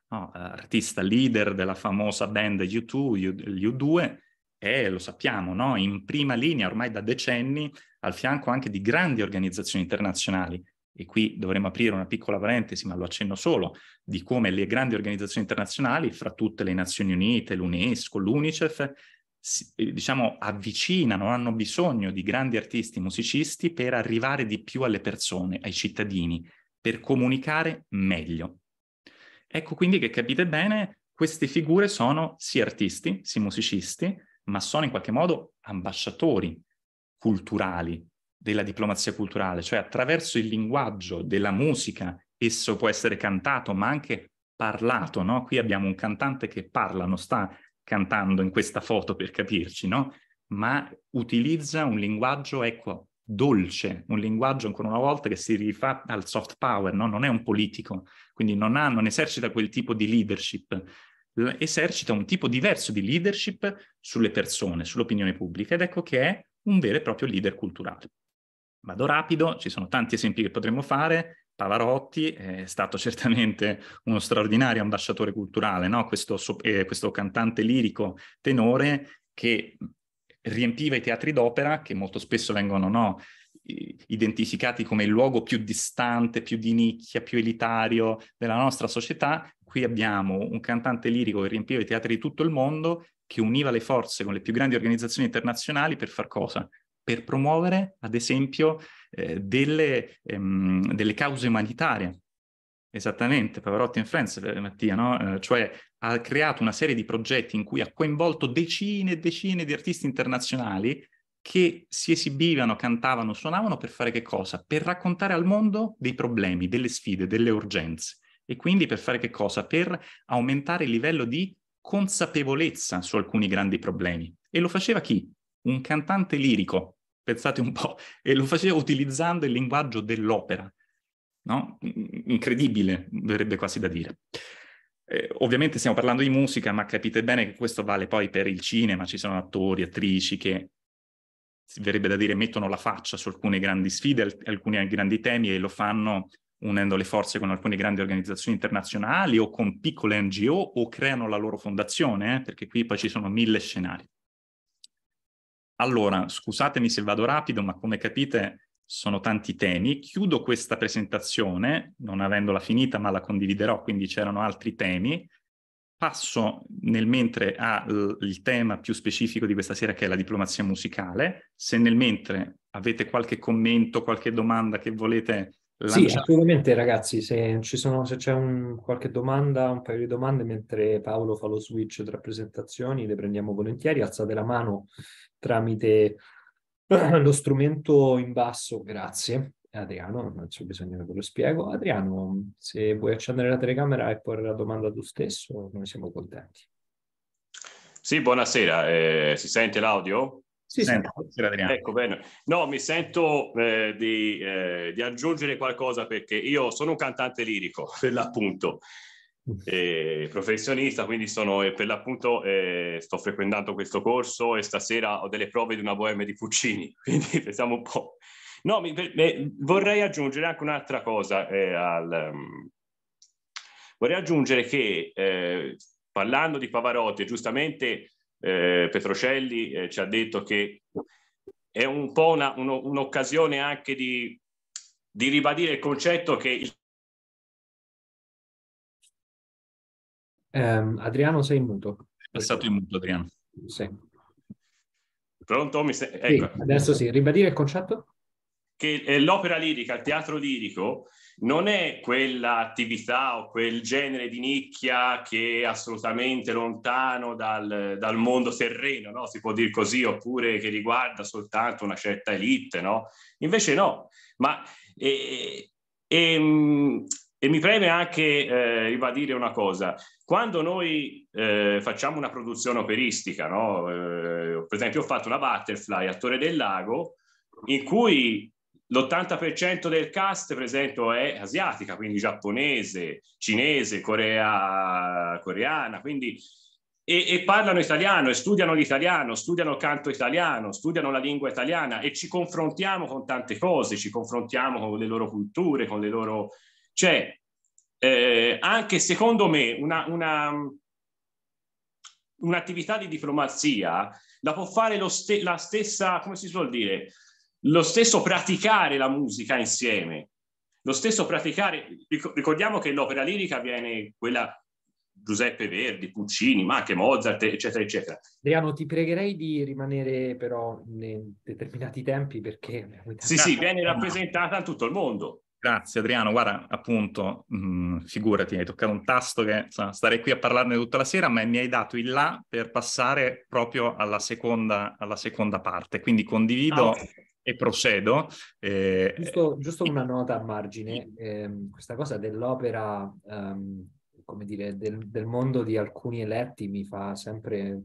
no? Eh, artista leader della famosa band U2, U2, è, lo sappiamo, no? in prima linea ormai da decenni, al fianco anche di grandi organizzazioni internazionali e qui dovremmo aprire una piccola parentesi, ma lo accenno solo, di come le grandi organizzazioni internazionali, fra tutte le Nazioni Unite, l'UNESCO, l'UNICEF, eh, diciamo, avvicinano, hanno bisogno di grandi artisti, musicisti per arrivare di più alle persone, ai cittadini, per comunicare meglio. Ecco quindi che capite bene, queste figure sono sì artisti, sì musicisti, ma sono in qualche modo ambasciatori culturali della diplomazia culturale, cioè attraverso il linguaggio della musica, esso può essere cantato ma anche parlato, no? Qui abbiamo un cantante che parla, non sta cantando in questa foto per capirci, no? Ma utilizza un linguaggio, ecco, dolce, un linguaggio ancora una volta che si rifà al soft power, no? non è un politico, quindi non, ha, non, esercita quel tipo di leadership, esercita un tipo diverso di leadership sulle persone, sull'opinione pubblica ed ecco che è un vero e proprio leader culturale. Vado rapido, ci sono tanti esempi che potremmo fare. Pavarotti eh, è stato certamente uno straordinario ambasciatore culturale, no? questo, eh, questo cantante lirico tenore che riempiva i teatri d'opera che molto spesso vengono no, identificati come il luogo più distante, più di nicchia, più elitario della nostra società. Qui abbiamo un cantante lirico che riempiva i teatri di tutto il mondo, che univa le forze con le più grandi organizzazioni internazionali per far cosa? per promuovere, ad esempio, eh, delle, ehm, delle, cause umanitarie. Esattamente, Pavarotti in France, eh, Mattia, no? eh, cioè ha creato una serie di progetti in cui ha coinvolto decine e decine di artisti internazionali che si esibivano, cantavano, suonavano per fare che cosa? Per raccontare al mondo dei problemi, delle sfide, delle urgenze. E quindi per fare che cosa? Per aumentare il livello di consapevolezza su alcuni grandi problemi. E lo faceva chi? Un cantante lirico pensate un po', e lo faceva utilizzando il linguaggio dell'opera, no? Incredibile, verrebbe quasi da dire. Eh, ovviamente stiamo parlando di musica, ma capite bene che questo vale poi per il cinema, ci sono attori, attrici che verrebbe da dire mettono la faccia su alcune grandi sfide, alcuni grandi temi e lo fanno unendo le forze con alcune grandi organizzazioni internazionali o con piccole NGO o creano la loro fondazione, eh? perché qui poi ci sono mille scenari. Allora, scusatemi se vado rapido, ma come capite sono tanti temi. Chiudo questa presentazione, non avendola finita, ma la condividerò, quindi c'erano altri temi. Passo nel mentre al tema più specifico di questa sera che è la diplomazia musicale. Se nel mentre avete qualche commento, qualche domanda che volete sì, assolutamente ragazzi, se, sono, se c'è un, qualche domanda, un paio di domande, mentre Paolo fa lo switch tra presentazioni, le prendiamo volentieri, alzate la mano tramite lo strumento in basso, grazie. Adriano, non c'è bisogno che ve lo spiego. Adriano, se vuoi accendere la telecamera e porre la domanda tu stesso, noi siamo contenti. Sì, buonasera, eh, si sente l'audio? Sì, sento, ecco, bene. No, mi sento eh, di, eh, di, aggiungere qualcosa perché io sono un cantante lirico, per l'appunto, eh, professionista, quindi sono, eh, per l'appunto eh, sto frequentando questo corso e stasera ho delle prove di una bohème di Puccini, quindi pensiamo un po'. No, mi, beh, vorrei aggiungere anche un'altra cosa eh, al, um, Vorrei aggiungere che parlando di Pavarotti, giustamente eh, Petrocelli eh, ci ha detto che è un po' una, uno, un'occasione anche di, di ribadire il concetto che il Um, Adriano, sei in muto. È stato in muto, Adriano. Sì. Pronto? Mi se... ecco. sì, adesso sì, ribadire il concetto? Che eh, l'opera lirica, il teatro lirico, non è quell'attività o quel genere di nicchia che è assolutamente lontano dal, dal mondo terreno, no? si può dire così, oppure che riguarda soltanto una certa elite, no? Invece no, ma e, e, ehm, e mi preme anche eh, ribadire una cosa, quando noi eh, facciamo una produzione operistica, no? eh, per esempio ho fatto una Butterfly a Torre del Lago, in cui l'80% del cast, per esempio, è asiatica, quindi giapponese, cinese, corea, coreana, quindi e, e, parlano italiano e studiano l'italiano, studiano il canto italiano, studiano la lingua italiana e ci confrontiamo con tante cose, ci confrontiamo con le loro culture, con le loro... Cioè, eh, anche secondo me una, una, un'attività di diplomazia la può fare st- la stessa, come si suol dire, lo stesso praticare la musica insieme, lo stesso praticare, ricordiamo che l'opera lirica viene quella Giuseppe Verdi, Puccini, ma anche Mozart, eccetera, eccetera. Adriano, ti pregherei di rimanere però in determinati tempi perché... Sì, sì, viene rappresentata in tutto il mondo. Grazie Adriano, guarda appunto, mh, mm, figurati, hai toccato un tasto che insomma, starei qui a parlarne tutta la sera, ma mi hai dato il là per passare proprio alla seconda, alla seconda parte, quindi condivido ah, okay e procedo. Eh, giusto, giusto, una nota a margine, eh, questa cosa dell'opera, um, come dire, del, del, mondo di alcuni eletti mi fa sempre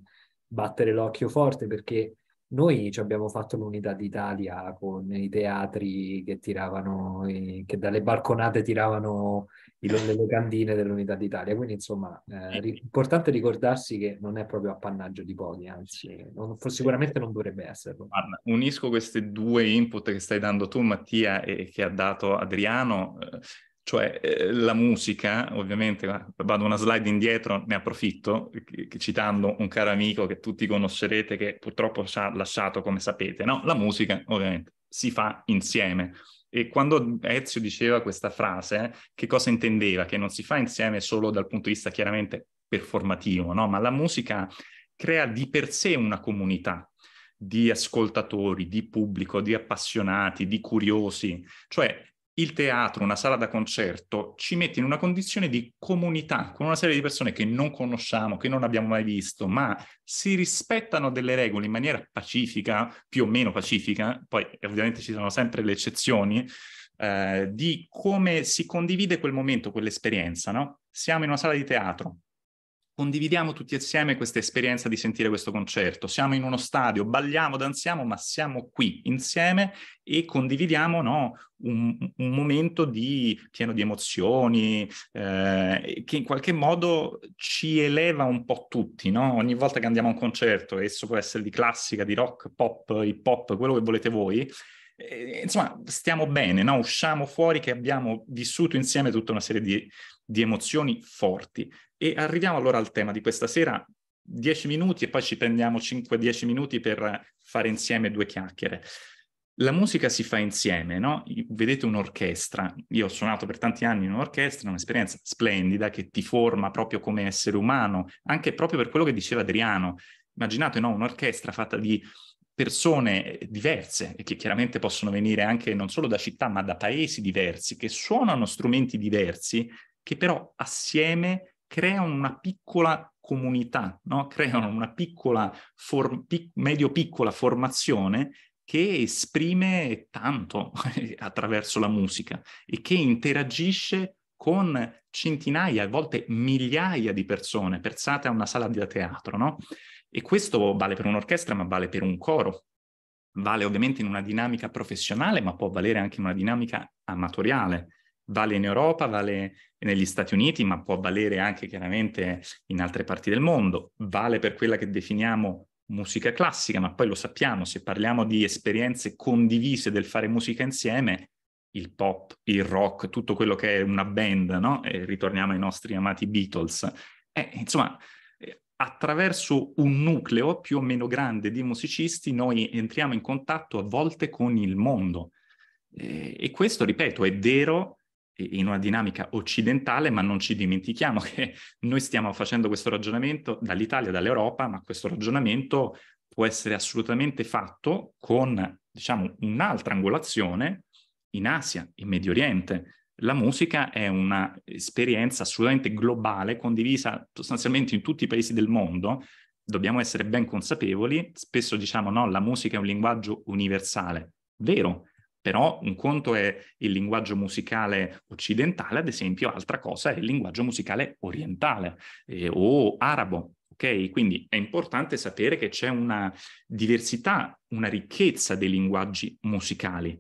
battere l'occhio forte perché noi ci abbiamo fatto l'unità d'Italia con i teatri che tiravano, che dalle balconate tiravano le locandine dell'Unità d'Italia. Quindi, insomma, è eh, eh importante ricordarsi che non è proprio appannaggio di pochi, anzi, non, sicuramente non dovrebbe esserlo. Guarda, unisco questi due input che stai dando tu, Mattia, e che ha dato Adriano. Eh, cioè eh, la musica, ovviamente, vado una slide indietro, ne approfitto, citando un caro amico che tutti conoscerete, che purtroppo ci ha lasciato, come sapete, no? La musica, ovviamente, si fa insieme e quando Ezio diceva questa frase, che cosa intendeva? Che non si fa insieme solo dal punto di vista chiaramente performativo, no? ma la musica crea di per sé una comunità di ascoltatori, di pubblico, di appassionati, di curiosi. Cioè il teatro, una sala da concerto, ci mette in una condizione di comunità con una serie di persone che non conosciamo, che non abbiamo mai visto, ma si rispettano delle regole in maniera pacifica, più o meno pacifica, poi ovviamente ci sono sempre le eccezioni, eh, di come si condivide quel momento, quell'esperienza, no? Siamo in una sala di teatro, condividiamo tutti assieme questa esperienza di sentire questo concerto. Siamo in uno stadio, balliamo, danziamo, ma siamo qui insieme e condividiamo no, un, un, momento di, pieno di emozioni eh, che in qualche modo ci eleva un po' tutti. No? Ogni volta che andiamo a un concerto, esso può essere di classica, di rock, pop, hip hop, quello che volete voi, eh, insomma, stiamo bene, no? usciamo fuori che abbiamo vissuto insieme tutta una serie di, di emozioni forti. E arriviamo allora al tema di questa sera, dieci minuti e poi ci prendiamo 5-10 minuti per fare insieme due chiacchiere. La musica si fa insieme, no? Vedete un'orchestra, io ho suonato per tanti anni in un'orchestra, un'esperienza splendida che ti forma proprio come essere umano, anche proprio per quello che diceva Adriano. Immaginate no? un'orchestra fatta di persone eh, diverse, che chiaramente possono venire anche non solo da città, ma da paesi diversi, che suonano strumenti diversi, che però assieme creano una piccola comunità, no? creano una piccola, for- pic- medio-piccola formazione che esprime tanto attraverso la musica e che interagisce con centinaia, a volte migliaia di persone. Pensate a una sala da teatro, no? E questo vale per un'orchestra, ma vale per un coro. Vale ovviamente in una dinamica professionale, ma può valere anche in una dinamica amatoriale. Vale in Europa, vale negli Stati Uniti, ma può valere anche chiaramente in altre parti del mondo. Vale per quella che definiamo musica classica, ma poi lo sappiamo, se parliamo di esperienze condivise del fare musica insieme, il pop, il rock, tutto quello che è una band, no? E ritorniamo ai nostri amati Beatles. Eh, insomma, attraverso un nucleo più o meno grande di musicisti noi entriamo in contatto a volte con il mondo. E questo, ripeto, è vero in una dinamica occidentale, ma non ci dimentichiamo che noi stiamo facendo questo ragionamento dall'Italia, dall'Europa, ma questo ragionamento può essere assolutamente fatto con, diciamo, un'altra angolazione in Asia, in Medio Oriente, la musica è un'esperienza assolutamente globale, condivisa sostanzialmente in tutti i paesi del mondo. Dobbiamo essere ben consapevoli, spesso diciamo no, la musica è un linguaggio universale, vero, però un conto è il linguaggio musicale occidentale, ad esempio, altra cosa è il linguaggio musicale orientale eh, o arabo. Okay? Quindi è importante sapere che c'è una diversità, una ricchezza dei linguaggi musicali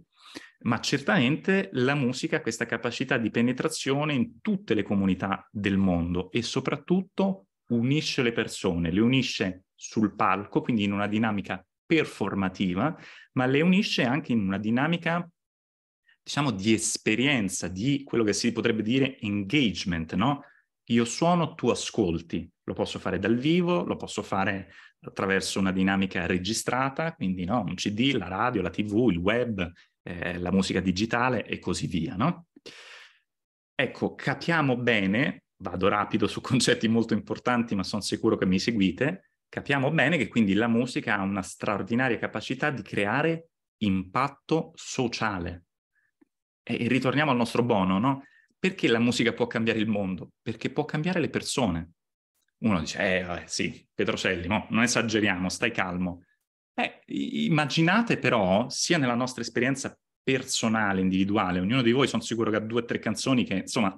ma certamente la musica ha questa capacità di penetrazione in tutte le comunità del mondo e soprattutto unisce le persone, le unisce sul palco, quindi in una dinamica performativa, ma le unisce anche in una dinamica diciamo di esperienza, di quello che si potrebbe dire engagement, no? Io suono, tu ascolti. Lo posso fare dal vivo, lo posso fare attraverso una dinamica registrata, quindi no, un CD, la radio, la TV, il web, eh, la musica digitale e così via, no? Ecco, capiamo bene, vado rapido su concetti molto importanti, ma sono sicuro che mi seguite, capiamo bene che quindi la musica ha una straordinaria capacità di creare impatto sociale. E ritorniamo al nostro bono, no? Perché la musica può cambiare il mondo? Perché può cambiare le persone. Uno dice, eh, eh sì, Petrocelli, no, non esageriamo, stai calmo. Eh, immaginate però, sia nella nostra esperienza personale, individuale, ognuno di voi sono sicuro che ha due o tre canzoni che, insomma,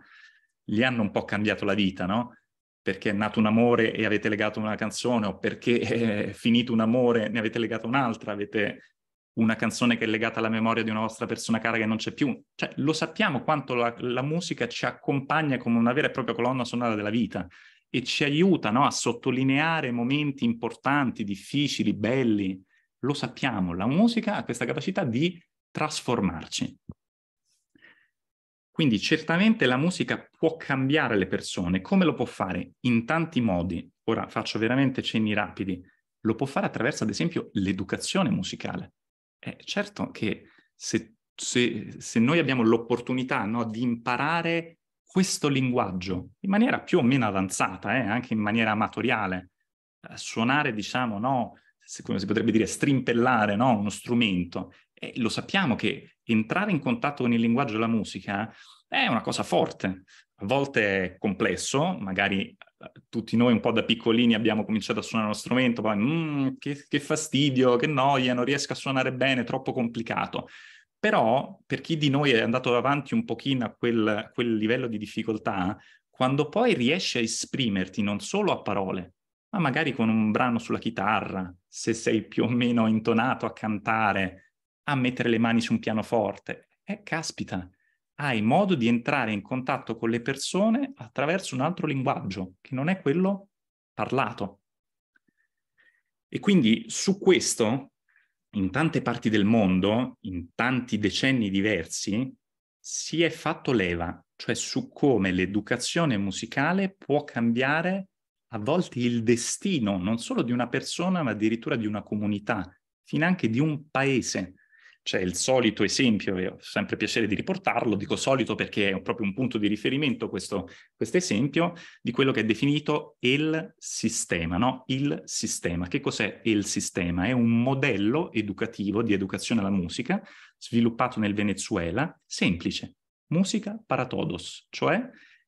gli hanno un po' cambiato la vita, no? Perché è nato un amore e avete legato una canzone, o perché è finito un amore e ne avete legato un'altra, avete una canzone che è legata alla memoria di una vostra persona cara che non c'è più. Cioè, lo sappiamo quanto la, la musica ci accompagna come una vera e propria colonna sonora della vita e ci aiuta no, a sottolineare momenti importanti, difficili, belli. Lo sappiamo, la musica ha questa capacità di trasformarci. Quindi certamente la musica può cambiare le persone. Come lo può fare? In tanti modi. Ora faccio veramente cenni rapidi. Lo può fare attraverso, ad esempio, l'educazione musicale. È eh, certo che se, se, se noi abbiamo l'opportunità no, di imparare questo linguaggio in maniera più o meno avanzata, eh, anche in maniera amatoriale, eh, suonare, diciamo, no, si potrebbe dire strimpellare no, uno strumento. E eh, lo sappiamo che entrare in contatto con il linguaggio della musica è una cosa forte, a volte è complesso, magari eh, tutti noi un po' da piccolini abbiamo cominciato a suonare uno strumento, poi mm, che, che fastidio, che noia, non riesco a suonare bene, troppo complicato. Però per chi di noi è andato avanti un pochino a quel, quel livello di difficoltà, quando poi riesci a esprimerti non solo a parole, ma magari con un brano sulla chitarra, se sei più o meno intonato a cantare, a mettere le mani su un pianoforte, eh, caspita, hai modo di entrare in contatto con le persone attraverso un altro linguaggio, che non è quello parlato. E quindi su questo in tante parti del mondo, in tanti decenni diversi, si è fatto leva, cioè su come l'educazione musicale può cambiare a volte il destino non solo di una persona, ma addirittura di una comunità, finanche di un paese c'è cioè, il solito esempio, e ho sempre piacere di riportarlo, dico solito perché è proprio un punto di riferimento questo, esempio, di quello che è definito il sistema, no? Il sistema. Che cos'è il sistema? È un modello educativo di educazione alla musica sviluppato nel Venezuela, semplice, musica para todos, cioè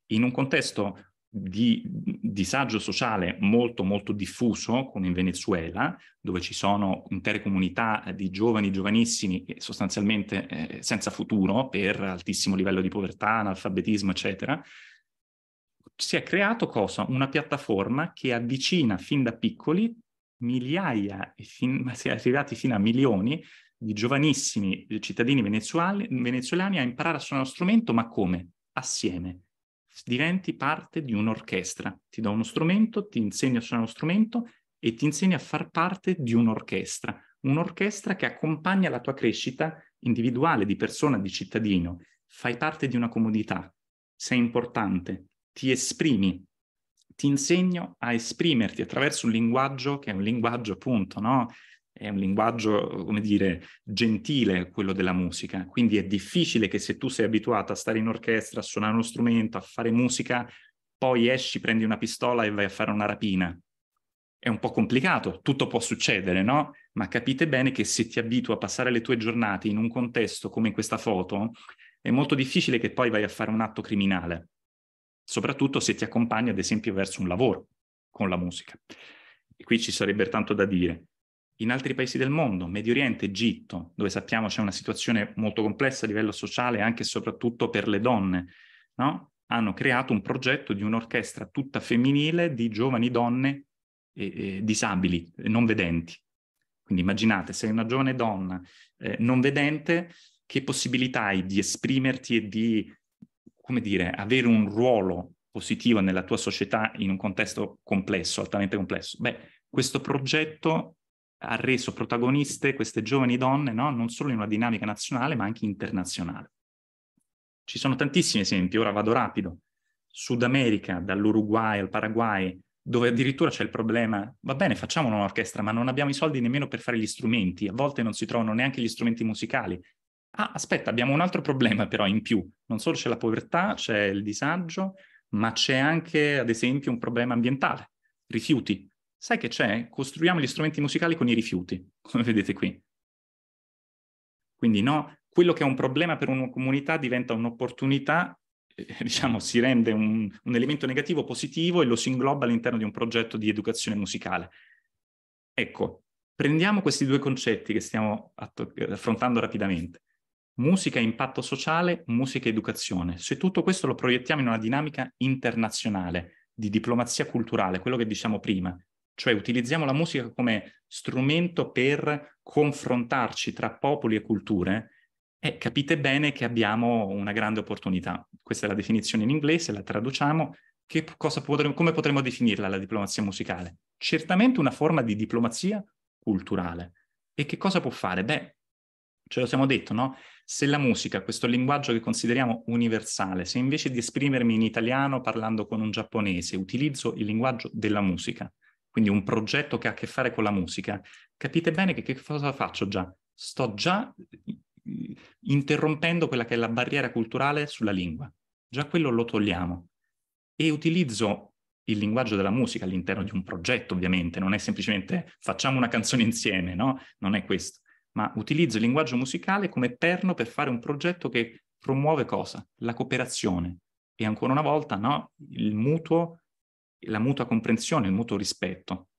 in un contesto di disagio sociale molto molto diffuso come in Venezuela, dove ci sono intere comunità eh, di giovani, giovanissimi sostanzialmente eh, senza futuro per altissimo livello di povertà, analfabetismo, eccetera, si è creato cosa? Una piattaforma che avvicina fin da piccoli migliaia, fin, ma si è arrivati fino a milioni di giovanissimi cittadini venezuelani a imparare a suonare lo strumento, ma come? Assieme diventi parte di un'orchestra. Ti do uno strumento, ti insegno a suonare uno strumento e ti insegno a far parte di un'orchestra. Un'orchestra che accompagna la tua crescita individuale, di persona, di cittadino. Fai parte di una comunità, sei importante, ti esprimi, ti insegno a esprimerti attraverso un linguaggio che è un linguaggio appunto, no? è un linguaggio, come dire, gentile quello della musica, quindi è difficile che se tu sei abituato a stare in orchestra, a suonare uno strumento, a fare musica, poi esci, prendi una pistola e vai a fare una rapina. È un po' complicato, tutto può succedere, no? Ma capite bene che se ti abitua a passare le tue giornate in un contesto come in questa foto, è molto difficile che poi vai a fare un atto criminale, soprattutto se ti accompagni, ad esempio, verso un lavoro con la musica. E qui ci sarebbe tanto da dire in altri paesi del mondo, Medio Oriente, Egitto, dove sappiamo c'è una situazione molto complessa a livello sociale anche e soprattutto per le donne, no? hanno creato un progetto di un'orchestra tutta femminile di giovani donne eh, eh, disabili, non vedenti. Quindi immaginate, sei una giovane donna eh, non vedente, che possibilità hai di esprimerti e di, come dire, avere un ruolo positivo nella tua società in un contesto complesso, altamente complesso? Beh, questo progetto ha reso protagoniste queste giovani donne, no? non solo in una dinamica nazionale, ma anche internazionale. Ci sono tantissimi esempi, ora vado rapido. Sud America, dall'Uruguay al Paraguay, dove addirittura c'è il problema, va bene, facciamo un'orchestra, ma non abbiamo i soldi nemmeno per fare gli strumenti, a volte non si trovano neanche gli strumenti musicali. Ah, aspetta, abbiamo un altro problema però in più. Non solo c'è la povertà, c'è il disagio, ma c'è anche, ad esempio, un problema ambientale, rifiuti Sai che c'è? Costruiamo gli strumenti musicali con i rifiuti, come vedete qui. Quindi no, quello che è un problema per una comunità diventa un'opportunità, eh, diciamo, si rende un, un elemento negativo positivo e lo si ingloba all'interno di un progetto di educazione musicale. Ecco, prendiamo questi due concetti che stiamo affrontando rapidamente. Musica e impatto sociale, musica e educazione. Se tutto questo lo proiettiamo in una dinamica internazionale, di diplomazia culturale, quello che diciamo prima, cioè utilizziamo la musica come strumento per confrontarci tra popoli e culture eh, capite bene che abbiamo una grande opportunità. Questa è la definizione in inglese, la traduciamo. Potremmo, come potremmo definirla la diplomazia musicale? Certamente una forma di diplomazia culturale. E che cosa può fare? Beh, ce lo siamo detto, no? Se la musica, questo linguaggio che consideriamo universale, se invece di esprimermi in italiano parlando con un giapponese utilizzo il linguaggio della musica, quindi un progetto che ha a che fare con la musica, capite bene che, che cosa faccio già? Sto già interrompendo quella che è la barriera culturale sulla lingua, già quello lo togliamo e utilizzo il linguaggio della musica all'interno di un progetto, ovviamente, non è semplicemente facciamo una canzone insieme, no? Non è questo, ma utilizzo il linguaggio musicale come perno per fare un progetto che promuove cosa? La cooperazione e ancora una volta, no? Il mutuo la mutua comprensione, il mutuo rispetto.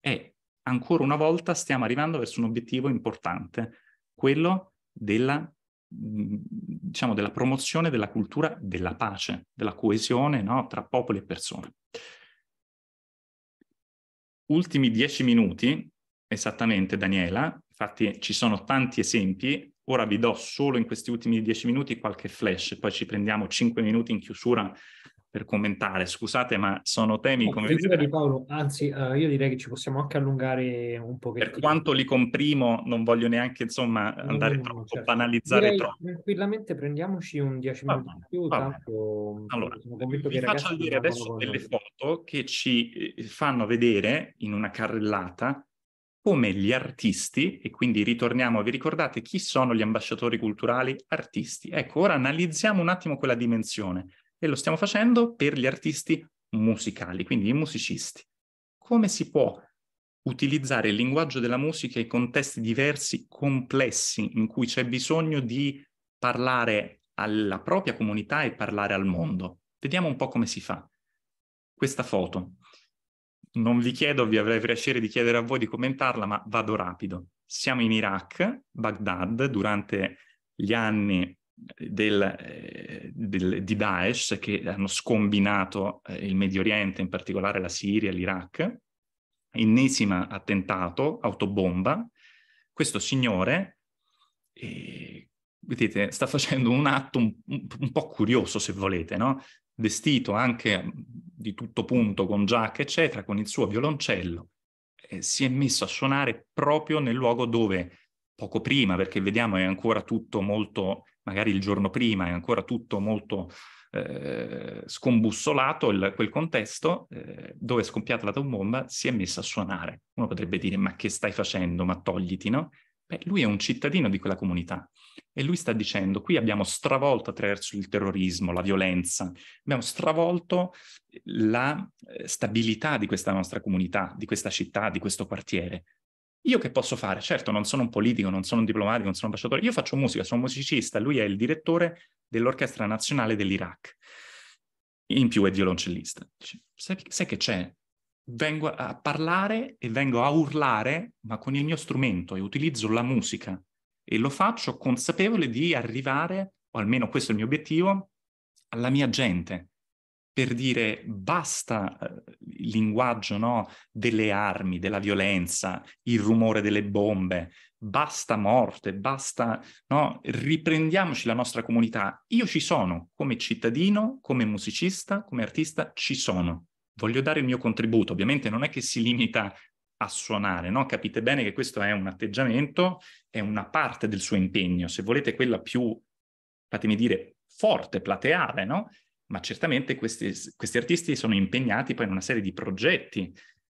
E ancora una volta stiamo arrivando verso un obiettivo importante, quello della, diciamo, della promozione della cultura della pace, della coesione no? tra popoli e persone. Ultimi dieci minuti, esattamente Daniela, infatti ci sono tanti esempi, ora vi do solo in questi ultimi dieci minuti qualche flash, poi ci prendiamo cinque minuti in chiusura per commentare. Scusate, ma sono temi no, come... Vedete... Paolo, anzi, uh, io direi che ci possiamo anche allungare un po'. Per quanto li comprimo, non voglio neanche, insomma, andare no, no, troppo, certo. banalizzare direi, troppo. Tranquillamente prendiamoci un 10 minuti in più, tanto... Allora, vi faccio vedere adesso delle foto che ci eh, fanno vedere in una carrellata come gli artisti, e quindi ritorniamo, vi ricordate chi sono gli ambasciatori culturali? Artisti. Ecco, ora analizziamo un attimo quella dimensione e lo stiamo facendo per gli artisti musicali, quindi i musicisti. Come si può utilizzare il linguaggio della musica in contesti diversi, complessi, in cui c'è bisogno di parlare alla propria comunità e parlare al mondo? Vediamo un po' come si fa. Questa foto. Non vi chiedo, vi avrei piacere di chiedere a voi di commentarla, ma vado rapido. Siamo in Iraq, Baghdad, durante gli anni del, eh, del, di Daesh che hanno scombinato eh, il Medio Oriente, in particolare la Siria, e l'Iraq, ennesima attentato, autobomba, questo signore, eh, vedete, sta facendo un atto un, un po' curioso, se volete, no? vestito anche di tutto punto, con giacca, eccetera, con il suo violoncello, eh, si è messo a suonare proprio nel luogo dove poco prima, perché vediamo è ancora tutto molto, magari il giorno prima, è ancora tutto molto eh, scombussolato il, quel contesto eh, dove è scoppiata la bomba si è messa a suonare. Uno potrebbe dire ma che stai facendo? Ma togliti, no? Beh, lui è un cittadino di quella comunità e lui sta dicendo qui abbiamo stravolto attraverso il terrorismo, la violenza, abbiamo stravolto la eh, stabilità di questa nostra comunità, di questa città, di questo quartiere. Io che posso fare? Certo, non sono un politico, non sono un diplomatico, non sono un ambasciatore, io faccio musica, sono musicista, lui è il direttore dell'Orchestra Nazionale dell'Iraq. In più è violoncellista. Sai, sai che c'è? Vengo a parlare e vengo a urlare, ma con il mio strumento e utilizzo la musica e lo faccio consapevole di arrivare, o almeno questo è il mio obiettivo, alla mia gente, per dire basta eh, il linguaggio no? delle armi, della violenza, il rumore delle bombe, basta morte, basta, no? riprendiamoci la nostra comunità. Io ci sono come cittadino, come musicista, come artista, ci sono. Voglio dare il mio contributo, ovviamente non è che si limita a suonare, no? capite bene che questo è un atteggiamento, è una parte del suo impegno, se volete quella più, fatemi dire, forte, plateale, no? ma certamente questi, questi artisti sono impegnati poi in una serie di progetti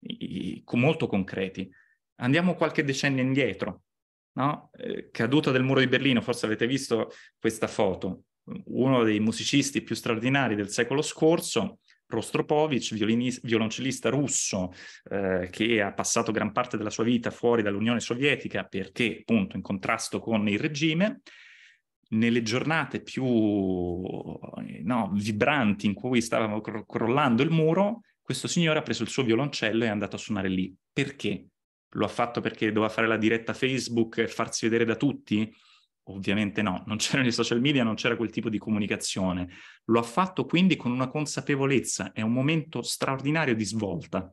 i, i, molto concreti. Andiamo qualche decennio indietro, no? Eh, caduta del muro di Berlino, forse avete visto questa foto, uno dei musicisti più straordinari del secolo scorso, Rostropovich, violoncellista russo eh, che ha passato gran parte della sua vita fuori dall'Unione Sovietica perché appunto in contrasto con il regime, nelle giornate più no, vibranti in cui stavamo cro- crollando il muro, questo signore ha preso il suo violoncello e è andato a suonare lì. Perché? Lo ha fatto perché doveva fare la diretta Facebook e farsi vedere da tutti? Ovviamente no, non c'erano i social media, non c'era quel tipo di comunicazione. Lo ha fatto quindi con una consapevolezza, è un momento straordinario di svolta.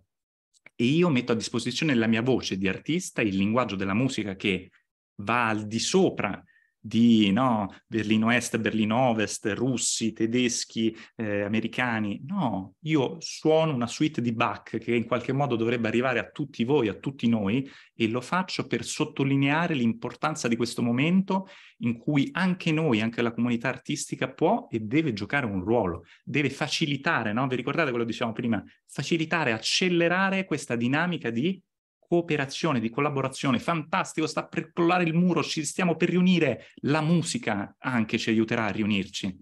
E io metto a disposizione la mia voce di artista, il linguaggio della musica che va al di sopra di no, Berlino Est, Berlino Ovest, russi, tedeschi, eh, americani. No, io suono una suite di Bach che in qualche modo dovrebbe arrivare a tutti voi, a tutti noi, e lo faccio per sottolineare l'importanza di questo momento in cui anche noi, anche la comunità artistica può e deve giocare un ruolo, deve facilitare, no? vi ricordate quello che dicevamo prima, facilitare, accelerare questa dinamica di cooperazione, di collaborazione, fantastico, sta per crollare il muro, ci stiamo per riunire, la musica anche ci aiuterà a riunirci.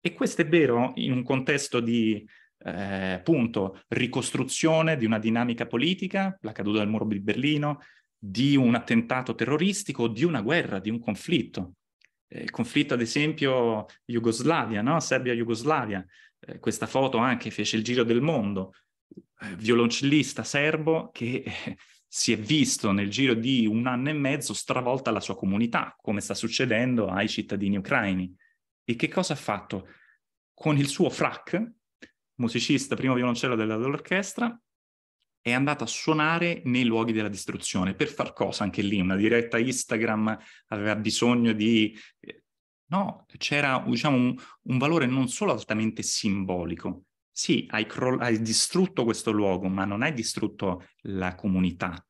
E questo è vero in un contesto di eh, appunto ricostruzione di una dinamica politica, la caduta del muro di Berlino, di un attentato terroristico, di una guerra, di un conflitto. Eh, il conflitto, ad esempio, Jugoslavia, no? Serbia-Jugoslavia. Eh, questa foto anche fece il giro del mondo. Eh, violoncellista serbo che eh, si è visto nel giro di un anno e mezzo stravolta la sua comunità, come sta succedendo ai cittadini ucraini. E che cosa ha fatto? Con il suo frac, musicista, primo violoncello dell'orchestra, è andato a suonare nei luoghi della distruzione. Per far cosa anche lì? Una diretta Instagram aveva bisogno di... Eh, no, c'era diciamo, un, un valore non solo altamente simbolico, sì, hai, cro- hai distrutto questo luogo, ma non hai distrutto la comunità,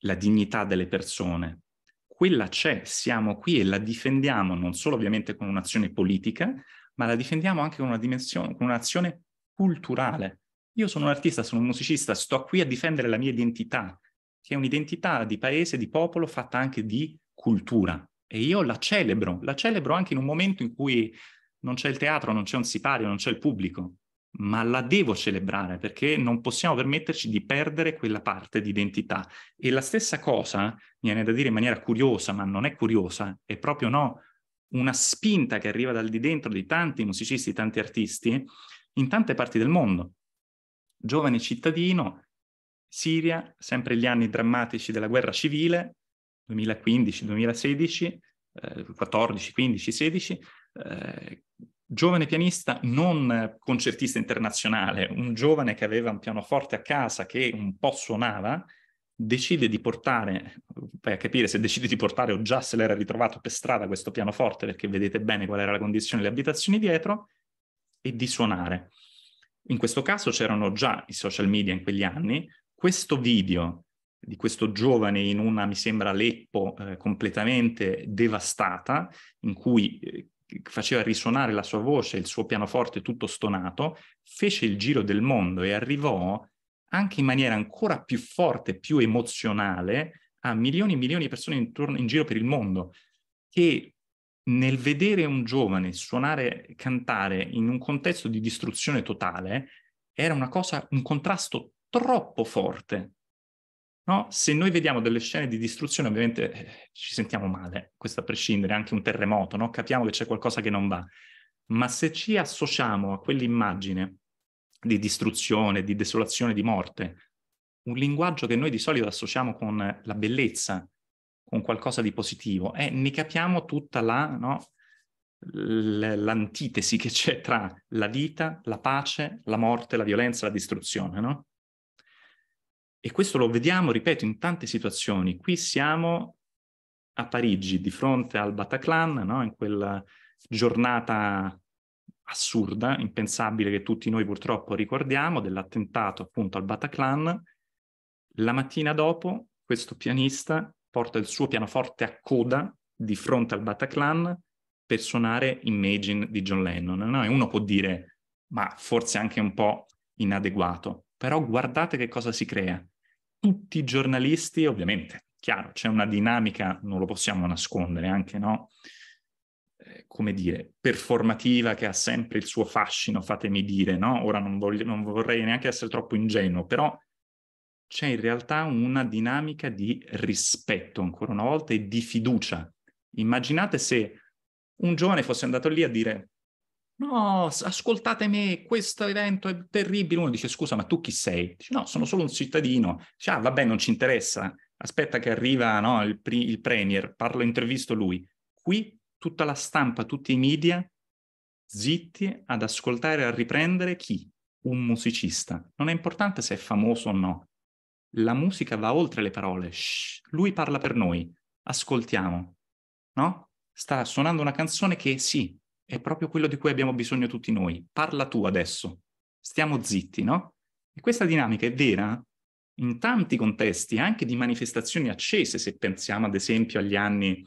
la dignità delle persone. Quella c'è, siamo qui e la difendiamo non solo ovviamente con un'azione politica, ma la difendiamo anche con, una dimensione, con un'azione culturale. Io sono un artista, sono un musicista, sto qui a difendere la mia identità, che è un'identità di paese, di popolo, fatta anche di cultura. E io la celebro, la celebro anche in un momento in cui non c'è il teatro, non c'è un sipario, non c'è il pubblico ma la devo celebrare perché non possiamo permetterci di perdere quella parte di identità. E la stessa cosa, viene da dire in maniera curiosa, ma non è curiosa, è proprio no, una spinta che arriva dal di dentro di tanti musicisti, tanti artisti, in tante parti del mondo. Giovane cittadino, Siria, sempre gli anni drammatici della guerra civile, 2015, 2016, eh, 14, 15, 16, eh, giovane pianista non concertista internazionale, un giovane che aveva un pianoforte a casa che un po' suonava, decide di portare, vai a capire se decide di portare o già se l'era ritrovato per strada questo pianoforte perché vedete bene qual era la condizione delle abitazioni dietro, e di suonare. In questo caso c'erano già i social media in quegli anni, questo video di questo giovane in una, mi sembra, Aleppo eh, completamente devastata, in cui eh, faceva risuonare la sua voce, il suo pianoforte tutto stonato, fece il giro del mondo e arrivò anche in maniera ancora più forte, più emozionale, a milioni e milioni di persone intorno, in giro per il mondo, che nel vedere un giovane suonare, cantare in un contesto di distruzione totale, era una cosa, un contrasto troppo forte No? Se noi vediamo delle scene di distruzione, ovviamente eh, ci sentiamo male, questo a prescindere, anche un terremoto, no? capiamo che c'è qualcosa che non va. Ma se ci associamo a quell'immagine di distruzione, di desolazione, di morte, un linguaggio che noi di solito associamo con la bellezza, con qualcosa di positivo, e eh, ne capiamo tutta la, no? l'antitesi che c'è tra la vita, la pace, la morte, la violenza, la distruzione, no? E questo lo vediamo, ripeto, in tante situazioni. Qui siamo a Parigi, di fronte al Bataclan, no? in quella giornata assurda, impensabile che tutti noi purtroppo ricordiamo, dell'attentato appunto al Bataclan. La mattina dopo questo pianista porta il suo pianoforte a coda di fronte al Bataclan per suonare Imagine di John Lennon. No? E uno può dire, ma forse anche un po' inadeguato, però guardate che cosa si crea tutti i giornalisti, ovviamente, chiaro, c'è una dinamica, non lo possiamo nascondere anche, no? Eh, come dire, performativa che ha sempre il suo fascino, fatemi dire, no? Ora non, voglio, non vorrei neanche essere troppo ingenuo, però c'è in realtà una dinamica di rispetto, ancora una volta, e di fiducia. Immaginate se un giovane fosse andato lì a dire No, ascoltate me, questo evento è terribile. Uno dice, scusa, ma tu chi sei? Dice, no, sono solo un cittadino. Dice, ah, vabbè, non ci interessa. Aspetta che arriva no, il, pre- il premier, parlo, intervisto lui. Qui tutta la stampa, tutti i media, zitti ad ascoltare e a riprendere chi? Un musicista. Non è importante se è famoso o no. La musica va oltre le parole. Shh, lui parla per noi. Ascoltiamo. No? Sta suonando una canzone che sì, è proprio quello di cui abbiamo bisogno tutti noi. Parla tu adesso, stiamo zitti, no? E questa dinamica è vera in tanti contesti, anche di manifestazioni accese, se pensiamo ad esempio agli anni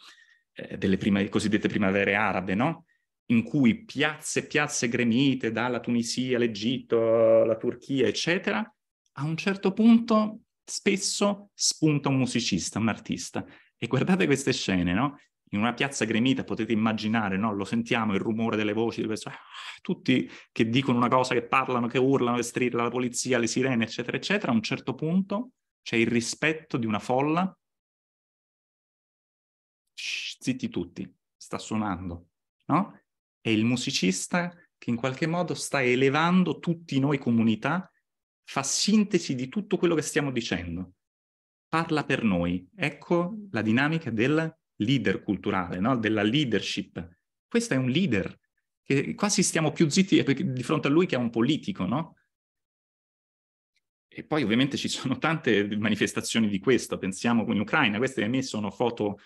eh, delle prime, cosiddette primavere arabe, no? In cui piazze e piazze gremite dalla Tunisia, l'Egitto, la Turchia, eccetera, a un certo punto spesso spunta un musicista, un artista. E guardate queste scene, no? in una piazza gremita, potete immaginare, no? lo sentiamo, il rumore delle voci, delle persone, ah, tutti che dicono una cosa, che parlano, che urlano, che strillano, la polizia, le sirene, eccetera, eccetera, a un certo punto c'è il rispetto di una folla, zitti tutti, sta suonando, no? È il musicista che in qualche modo sta elevando tutti noi comunità, fa sintesi di tutto quello che stiamo dicendo, parla per noi. Ecco la dinamica del leader culturale, no? della leadership. Questo è un leader, che quasi stiamo più zitti eh, di fronte a lui che a un politico, no? E poi ovviamente ci sono tante manifestazioni di questo, pensiamo in Ucraina, queste a me sono foto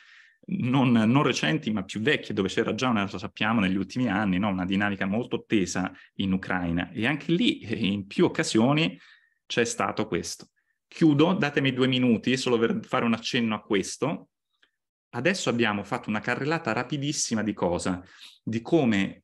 non, non, recenti ma più vecchie, dove c'era già, una, lo sappiamo, negli ultimi anni, no? una dinamica molto tesa in Ucraina. E anche lì, eh, in più occasioni, c'è stato questo. Chiudo, datemi due minuti solo per fare un accenno a questo, adesso abbiamo fatto una carrellata rapidissima di cosa, di come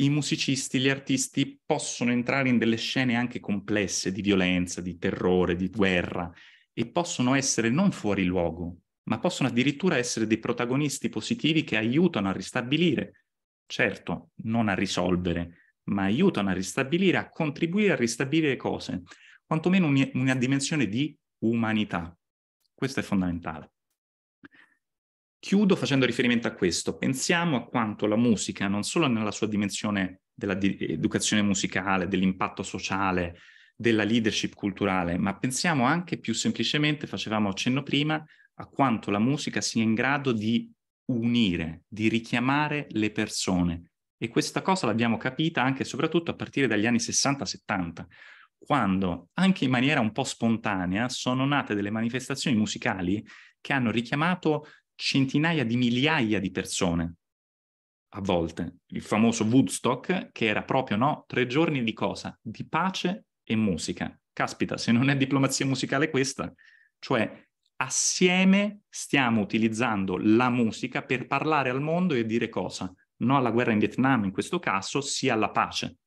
i musicisti, gli artisti possono entrare in delle scene anche complesse di violenza, di terrore, di guerra e possono essere non fuori luogo, ma possono addirittura essere dei protagonisti positivi che aiutano a ristabilire, certo, non a risolvere, ma aiutano a ristabilire, a contribuire a ristabilire cose, quantomeno una dimensione di umanità. Questo è fondamentale. Chiudo facendo riferimento a questo. Pensiamo a quanto la musica, non solo nella sua dimensione dell'educazione musicale, dell'impatto sociale, della leadership culturale, ma pensiamo anche più semplicemente, facevamo accenno prima, a quanto la musica sia in grado di unire, di richiamare le persone. E questa cosa l'abbiamo capita anche e soprattutto a partire dagli anni 60-70, quando anche in maniera un po' spontanea sono nate delle manifestazioni musicali che hanno richiamato centinaia di migliaia di persone a volte. Il famoso Woodstock, che era proprio, no, tre giorni di cosa? Di pace e musica. Caspita, se non è diplomazia musicale questa, cioè assieme stiamo utilizzando la musica per parlare al mondo e dire cosa? No alla guerra in Vietnam in questo caso, sia alla pace.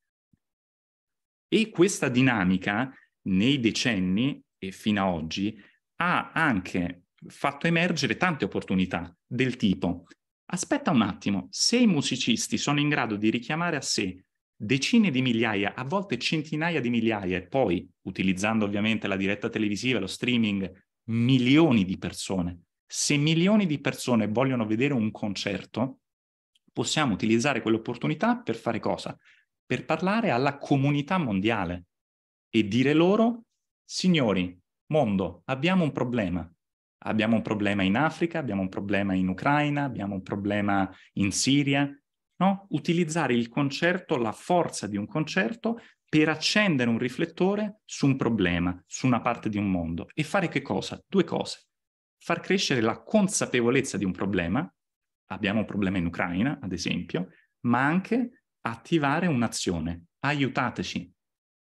E questa dinamica nei decenni e fino ad oggi ha anche fatto emergere tante opportunità del tipo aspetta un attimo, se i musicisti sono in grado di richiamare a sé decine di migliaia, a volte centinaia di migliaia e poi, utilizzando ovviamente la diretta televisiva, lo streaming, milioni di persone, se milioni di persone vogliono vedere un concerto, possiamo utilizzare quell'opportunità per fare cosa? Per parlare alla comunità mondiale e dire loro, signori, mondo, abbiamo un problema, Abbiamo un problema in Africa, abbiamo un problema in Ucraina, abbiamo un problema in Siria. No? Utilizzare il concerto, la forza di un concerto per accendere un riflettore su un problema, su una parte di un mondo e fare che cosa? Due cose. Far crescere la consapevolezza di un problema, abbiamo un problema in Ucraina, ad esempio, ma anche attivare un'azione. Aiutateci.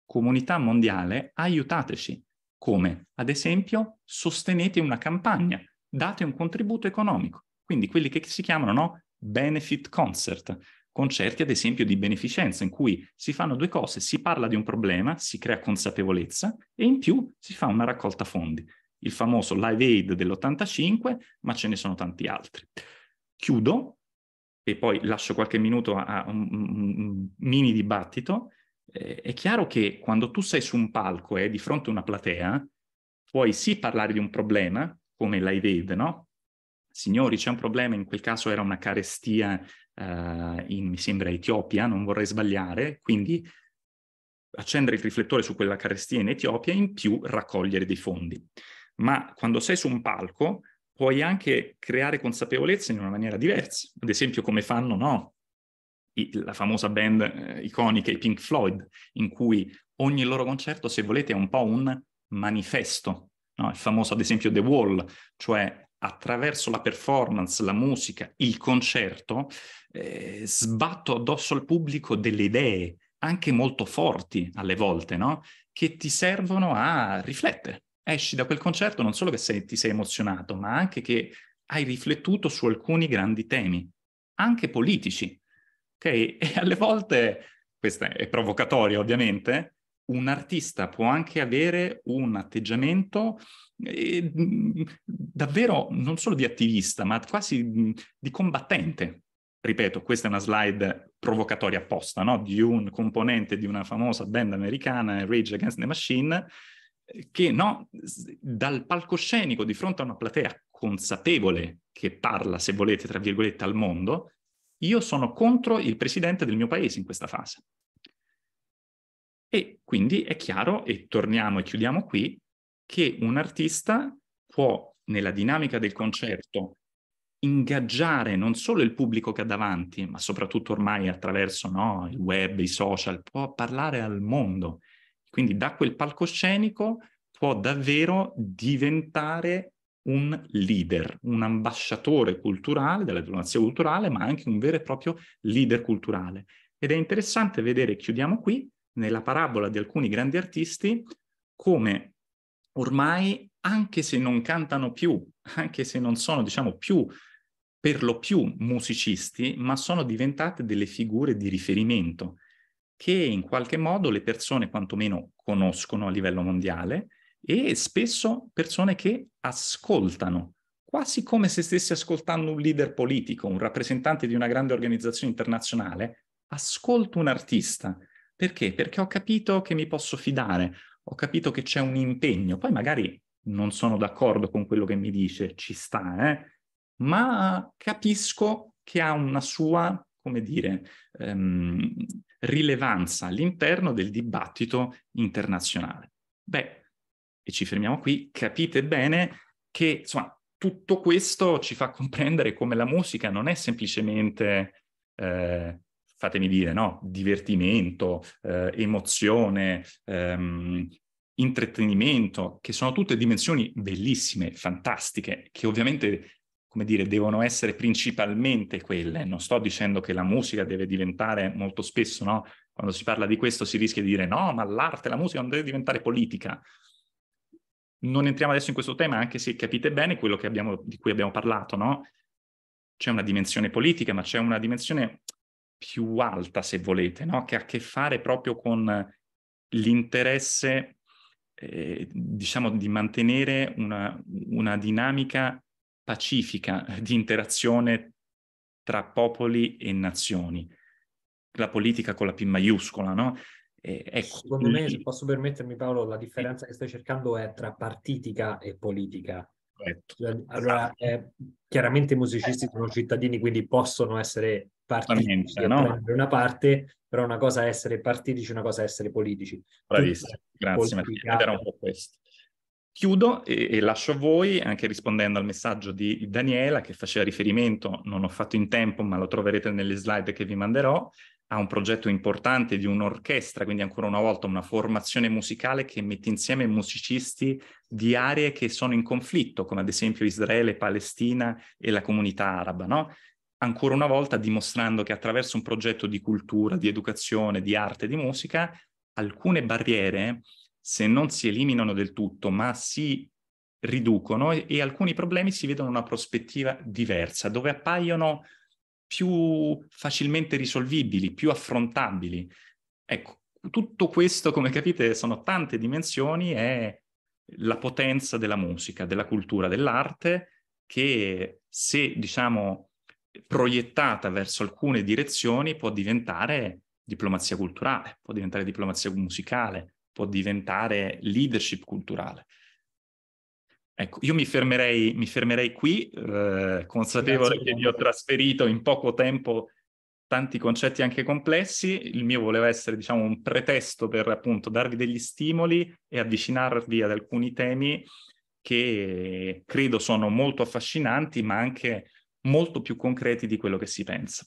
Comunità mondiale, aiutateci. Come? Ad esempio, sostenete una campagna, date un contributo economico. Quindi quelli che si chiamano no, benefit concert, concerti ad esempio di beneficenza in cui si fanno due cose, si parla di un problema, si crea consapevolezza e in più si fa una raccolta fondi. Il famoso Live Aid dell'85, ma ce ne sono tanti altri. Chiudo e poi lascio qualche minuto a un, un mini dibattito eh, è chiaro che quando tu sei su un palco e eh, di fronte a una platea, puoi sì parlare di un problema, come l'AIDED, no? Signori, c'è un problema, in quel caso era una carestia eh, in, mi sembra, Etiopia, non vorrei sbagliare, quindi accendere il riflettore su quella carestia in Etiopia e in più raccogliere dei fondi. Ma quando sei su un palco puoi anche creare consapevolezza in una maniera diversa, ad esempio come fanno no? la famosa band eh, iconica, i Pink Floyd, in cui ogni loro concerto, se volete, è un po' un manifesto, no? il famoso ad esempio The Wall, cioè attraverso la performance, la musica, il concerto, eh, sbatto addosso al pubblico delle idee, anche molto forti alle volte, no? che ti servono a riflettere. Esci da quel concerto non solo che sei, ti sei emozionato, ma anche che hai riflettuto su alcuni grandi temi, anche politici, Ok? E alle volte, questo è provocatorio ovviamente, un artista può anche avere un atteggiamento eh, mm, davvero non solo di attivista, ma quasi mm, di combattente. Ripeto, questa è una slide provocatoria apposta, no? di un componente di una famosa band americana, Rage Against the Machine, che no, dal palcoscenico di fronte a una platea consapevole che parla, se volete, tra virgolette, al mondo, io sono contro il presidente del mio paese in questa fase. E quindi è chiaro, e torniamo e chiudiamo qui, che un artista può, nella dinamica del concerto, ingaggiare non solo il pubblico che ha davanti, ma soprattutto ormai attraverso no, il web, i social, può parlare al mondo. Quindi da quel palcoscenico può davvero diventare un leader, un ambasciatore culturale della diplomazia culturale, ma anche un vero e proprio leader culturale. Ed è interessante vedere, chiudiamo qui, nella parabola di alcuni grandi artisti, come ormai, anche se non cantano più, anche se non sono, diciamo, più per lo più musicisti, ma sono diventate delle figure di riferimento che in qualche modo le persone quantomeno conoscono a livello mondiale e spesso persone che ascoltano, quasi come se stessi ascoltando un leader politico, un rappresentante di una grande organizzazione internazionale, ascolto un artista. Perché? Perché ho capito che mi posso fidare, ho capito che c'è un impegno, poi magari non sono d'accordo con quello che mi dice, ci sta, eh? ma capisco che ha una sua, come dire, ehm, rilevanza all'interno del dibattito internazionale. Beh, e ci fermiamo qui, capite bene che insomma, tutto questo ci fa comprendere come la musica non è semplicemente, eh, fatemi dire, no? divertimento, eh, emozione, ehm, intrattenimento, che sono tutte dimensioni bellissime, fantastiche, che ovviamente come dire, devono essere principalmente quelle. Non sto dicendo che la musica deve diventare molto spesso, no? Quando si parla di questo si rischia di dire no, ma l'arte, la musica non deve diventare politica non entriamo adesso in questo tema, anche se capite bene quello abbiamo, di cui abbiamo parlato, no? C'è una dimensione politica, ma c'è una dimensione più alta, se volete, no? che ha a che fare proprio con l'interesse, eh, diciamo, di mantenere una, una dinamica pacifica di interazione tra popoli e nazioni. La politica con la P maiuscola, no? Eh, ecco, Secondo me, se posso permettermi Paolo, la differenza che stai cercando è tra partitica e politica. Cioè, allora, eh, chiaramente i musicisti sono cittadini, quindi possono essere partitici da no? una parte, però una cosa è essere partitici, una cosa è essere politici. Bravissimo, grazie Mattia, era un po' questo. Chiudo e, e, lascio a voi, anche rispondendo al messaggio di Daniela che faceva riferimento, non ho fatto in tempo, ma lo troverete nelle slide che vi manderò, ha un progetto importante di un'orchestra, quindi ancora una volta una formazione musicale che mette insieme musicisti di aree che sono in conflitto, come ad esempio Israele, Palestina e la comunità araba, no? Ancora una volta dimostrando che attraverso un progetto di cultura, di educazione, di arte, di musica, alcune barriere, se non si eliminano del tutto, ma si riducono e, e alcuni problemi si vedono in una prospettiva diversa, dove appaiono più facilmente risolvibili, più affrontabili. Ecco, tutto questo, come capite, sono tante dimensioni è la potenza della musica, della cultura, dell'arte, che se, diciamo, proiettata verso alcune direzioni può diventare diplomazia culturale, può diventare diplomazia musicale, può diventare leadership culturale. Ecco, io mi fermerei, mi fermerei qui, eh, consapevole Grazie. che vi ho trasferito in poco tempo tanti concetti anche complessi, il mio voleva essere diciamo un pretesto per appunto darvi degli stimoli e avvicinarvi ad alcuni temi che credo sono molto affascinanti ma anche molto più concreti di quello che si pensa.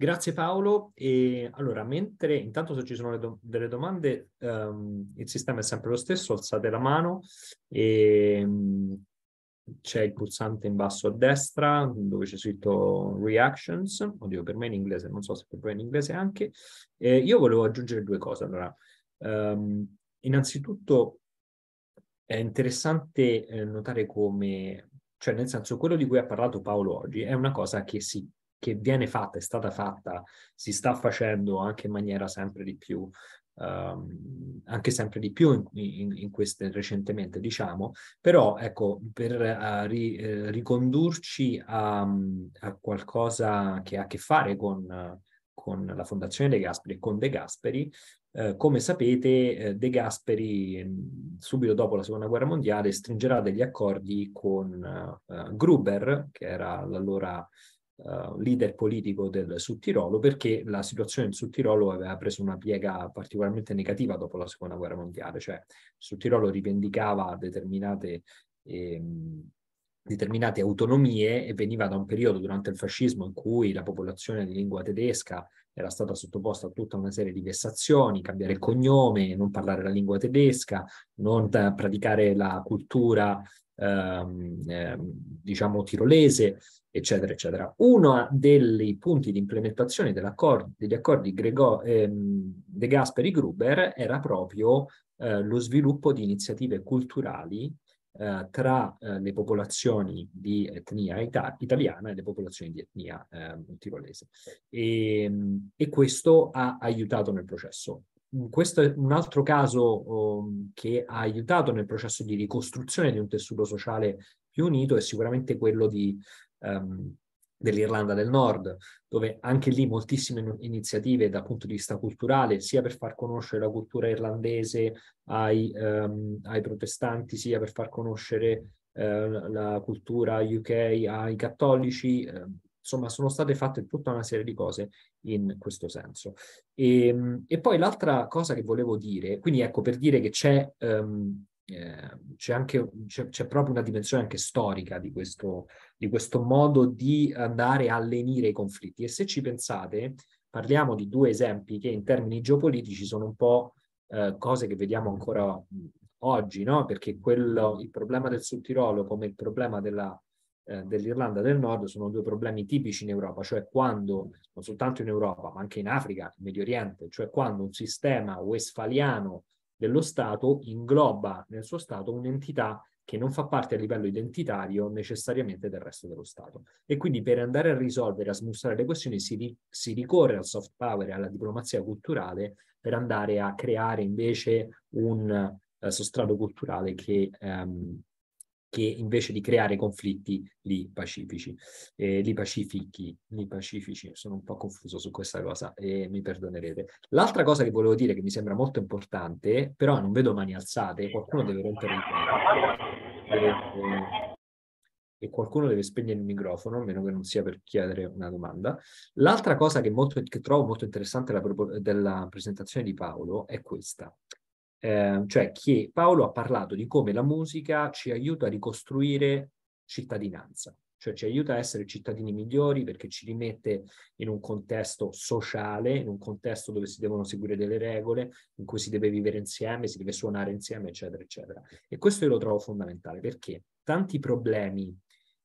Grazie Paolo. E allora, mentre intanto se ci sono do delle domande, um, il sistema è sempre lo stesso, alzate la mano e um, c'è il pulsante in basso a destra dove c'è scritto reactions, oddio per me in inglese, non so se per voi in inglese anche. E io volevo aggiungere due cose. Allora, um, innanzitutto è interessante eh, notare come, cioè nel senso quello di cui ha parlato Paolo oggi è una cosa che si che viene fatta, è stata fatta, si sta facendo anche in maniera sempre di più, ehm, anche sempre di più in, in, in, queste recentemente, diciamo, però ecco, per eh, ri, eh, ricondurci a, a, qualcosa che ha a che fare con, con la Fondazione De Gasperi e con De Gasperi, eh, come sapete, eh, De Gasperi, mm, subito dopo la seconda guerra mondiale, stringerà degli accordi con eh, Gruber, che era l'allora uh, leader politico del Sud Tirolo perché la situazione del Sud Tirolo aveva preso una piega particolarmente negativa dopo la seconda guerra mondiale, cioè il Sud Tirolo rivendicava determinate, ehm, determinate autonomie e veniva da un periodo durante il fascismo in cui la popolazione di lingua tedesca era stata sottoposta a tutta una serie di vessazioni, cambiare il cognome, non parlare la lingua tedesca, non praticare la cultura Ehm, ehm, diciamo tirolese, eccetera, eccetera. Uno dei punti di implementazione degli accordi Grego, ehm, De Gasperi-Gruber era proprio eh, lo sviluppo di iniziative culturali eh, tra eh, le popolazioni di etnia ita italiana e le popolazioni di etnia ehm, tirolese. E, ehm, e questo ha aiutato nel processo questo è un altro caso um, che ha aiutato nel processo di ricostruzione di un tessuto sociale più unito è sicuramente quello di, um, dell'Irlanda del Nord, dove anche lì moltissime iniziative dal punto di vista culturale, sia per far conoscere la cultura irlandese ai, um, ai protestanti, sia per far conoscere uh, la cultura UK ai cattolici, uh, Insomma, sono state fatte tutta una serie di cose in questo senso. E, ehm, e poi l'altra cosa che volevo dire, quindi ecco, per dire che c'è, um, eh, c'è, anche, c'è, c'è proprio una dimensione anche storica di questo, di questo modo di andare a lenire i conflitti. E se ci pensate, parliamo di due esempi che in termini geopolitici sono un po' eh, cose che vediamo ancora oggi, no? Perché quello, il problema del Sud Tirolo come il problema della eh, dell'Irlanda del Nord sono due problemi tipici in Europa, cioè quando, non soltanto in Europa, ma anche in Africa, in Medio Oriente, cioè quando un sistema westfaliano dello Stato ingloba nel suo Stato un'entità che non fa parte a livello identitario necessariamente del resto dello Stato. E quindi per andare a risolvere, a smussare le questioni, si, ri- si ricorre al soft power e alla diplomazia culturale per andare a creare invece un uh, sostrato culturale che um, che invece di creare conflitti li pacifici. Eh, li pacifichi, li pacifici, sono un po' confuso su questa cosa e mi perdonerete. L'altra cosa che volevo dire che mi sembra molto importante, però non vedo mani alzate, qualcuno deve rompere il cuore. e qualcuno deve spegnere il microfono, a meno che non sia per chiedere una domanda. L'altra cosa che, molto, che trovo molto interessante della, della presentazione di Paolo è questa eh, cioè che Paolo ha parlato di come la musica ci aiuta a ricostruire cittadinanza, cioè ci aiuta a essere cittadini migliori perché ci rimette in un contesto sociale, in un contesto dove si devono seguire delle regole, in cui si deve vivere insieme, si deve suonare insieme, eccetera, eccetera. E questo io lo trovo fondamentale perché tanti problemi,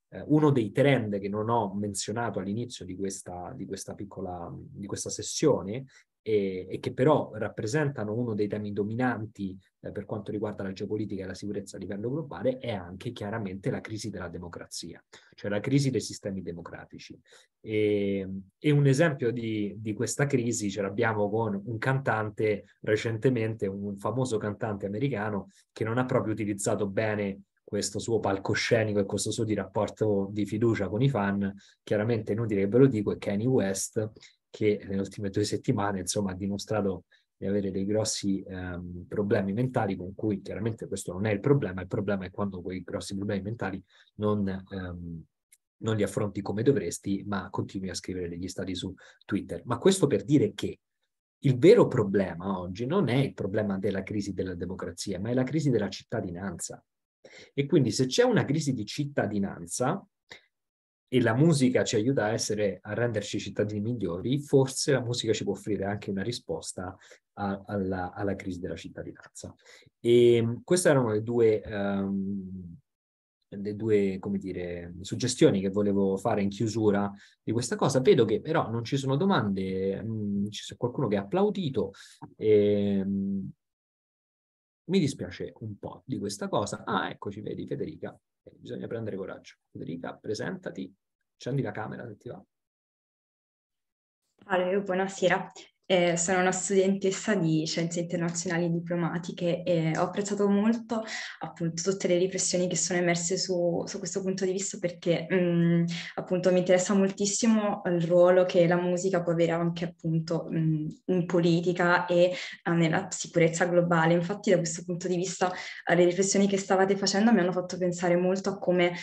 eh, uno dei trend che non ho menzionato all'inizio di questa, di questa piccola, di questa sessione, e, e che però rappresentano uno dei temi dominanti eh, per quanto riguarda la geopolitica e la sicurezza a livello globale, è anche chiaramente la crisi della democrazia, cioè la crisi dei sistemi democratici. E, e un esempio di, di, questa crisi ce l'abbiamo con un cantante recentemente, un, famoso cantante americano che non ha proprio utilizzato bene questo suo palcoscenico e questo suo di rapporto di fiducia con i fan, chiaramente inutile che ve lo dico, è Kanye West, che nelle ultime due settimane insomma, ha dimostrato di avere dei grossi ehm, problemi mentali con cui chiaramente questo non è il problema, il problema è quando quei grossi problemi mentali non, ehm, non li affronti come dovresti, ma continui a scrivere degli stati su Twitter. Ma questo per dire che il vero problema oggi non è il problema della crisi della democrazia, ma è la crisi della cittadinanza. E quindi se c'è una crisi di cittadinanza, e la musica ci aiuta a, essere, a renderci cittadini migliori, forse la musica ci può offrire anche una risposta a, alla, alla, crisi della cittadinanza. E ehm, queste erano le due, um, le due dire, suggestioni che volevo fare in chiusura di questa cosa. Vedo che però non ci sono domande, mh, mm, c'è qualcuno che ha applaudito. E, ehm, mh, mi dispiace un po' di questa cosa. Ah, eccoci, vedi Federica, bisogna prendere coraggio. Federica, presentati, accendi la camera se ti va. Allora, buonasera. Eh, sono una studentessa di scienze internazionali e diplomatiche e ho apprezzato molto appunto tutte le riflessioni che sono emerse su, su questo punto di vista perché mh, mm, appunto mi interessa moltissimo il ruolo che la musica può avere anche appunto mh, mm, in politica e uh, nella sicurezza globale. Infatti da questo punto di vista uh, le riflessioni che stavate facendo mi hanno fatto pensare molto a come uh,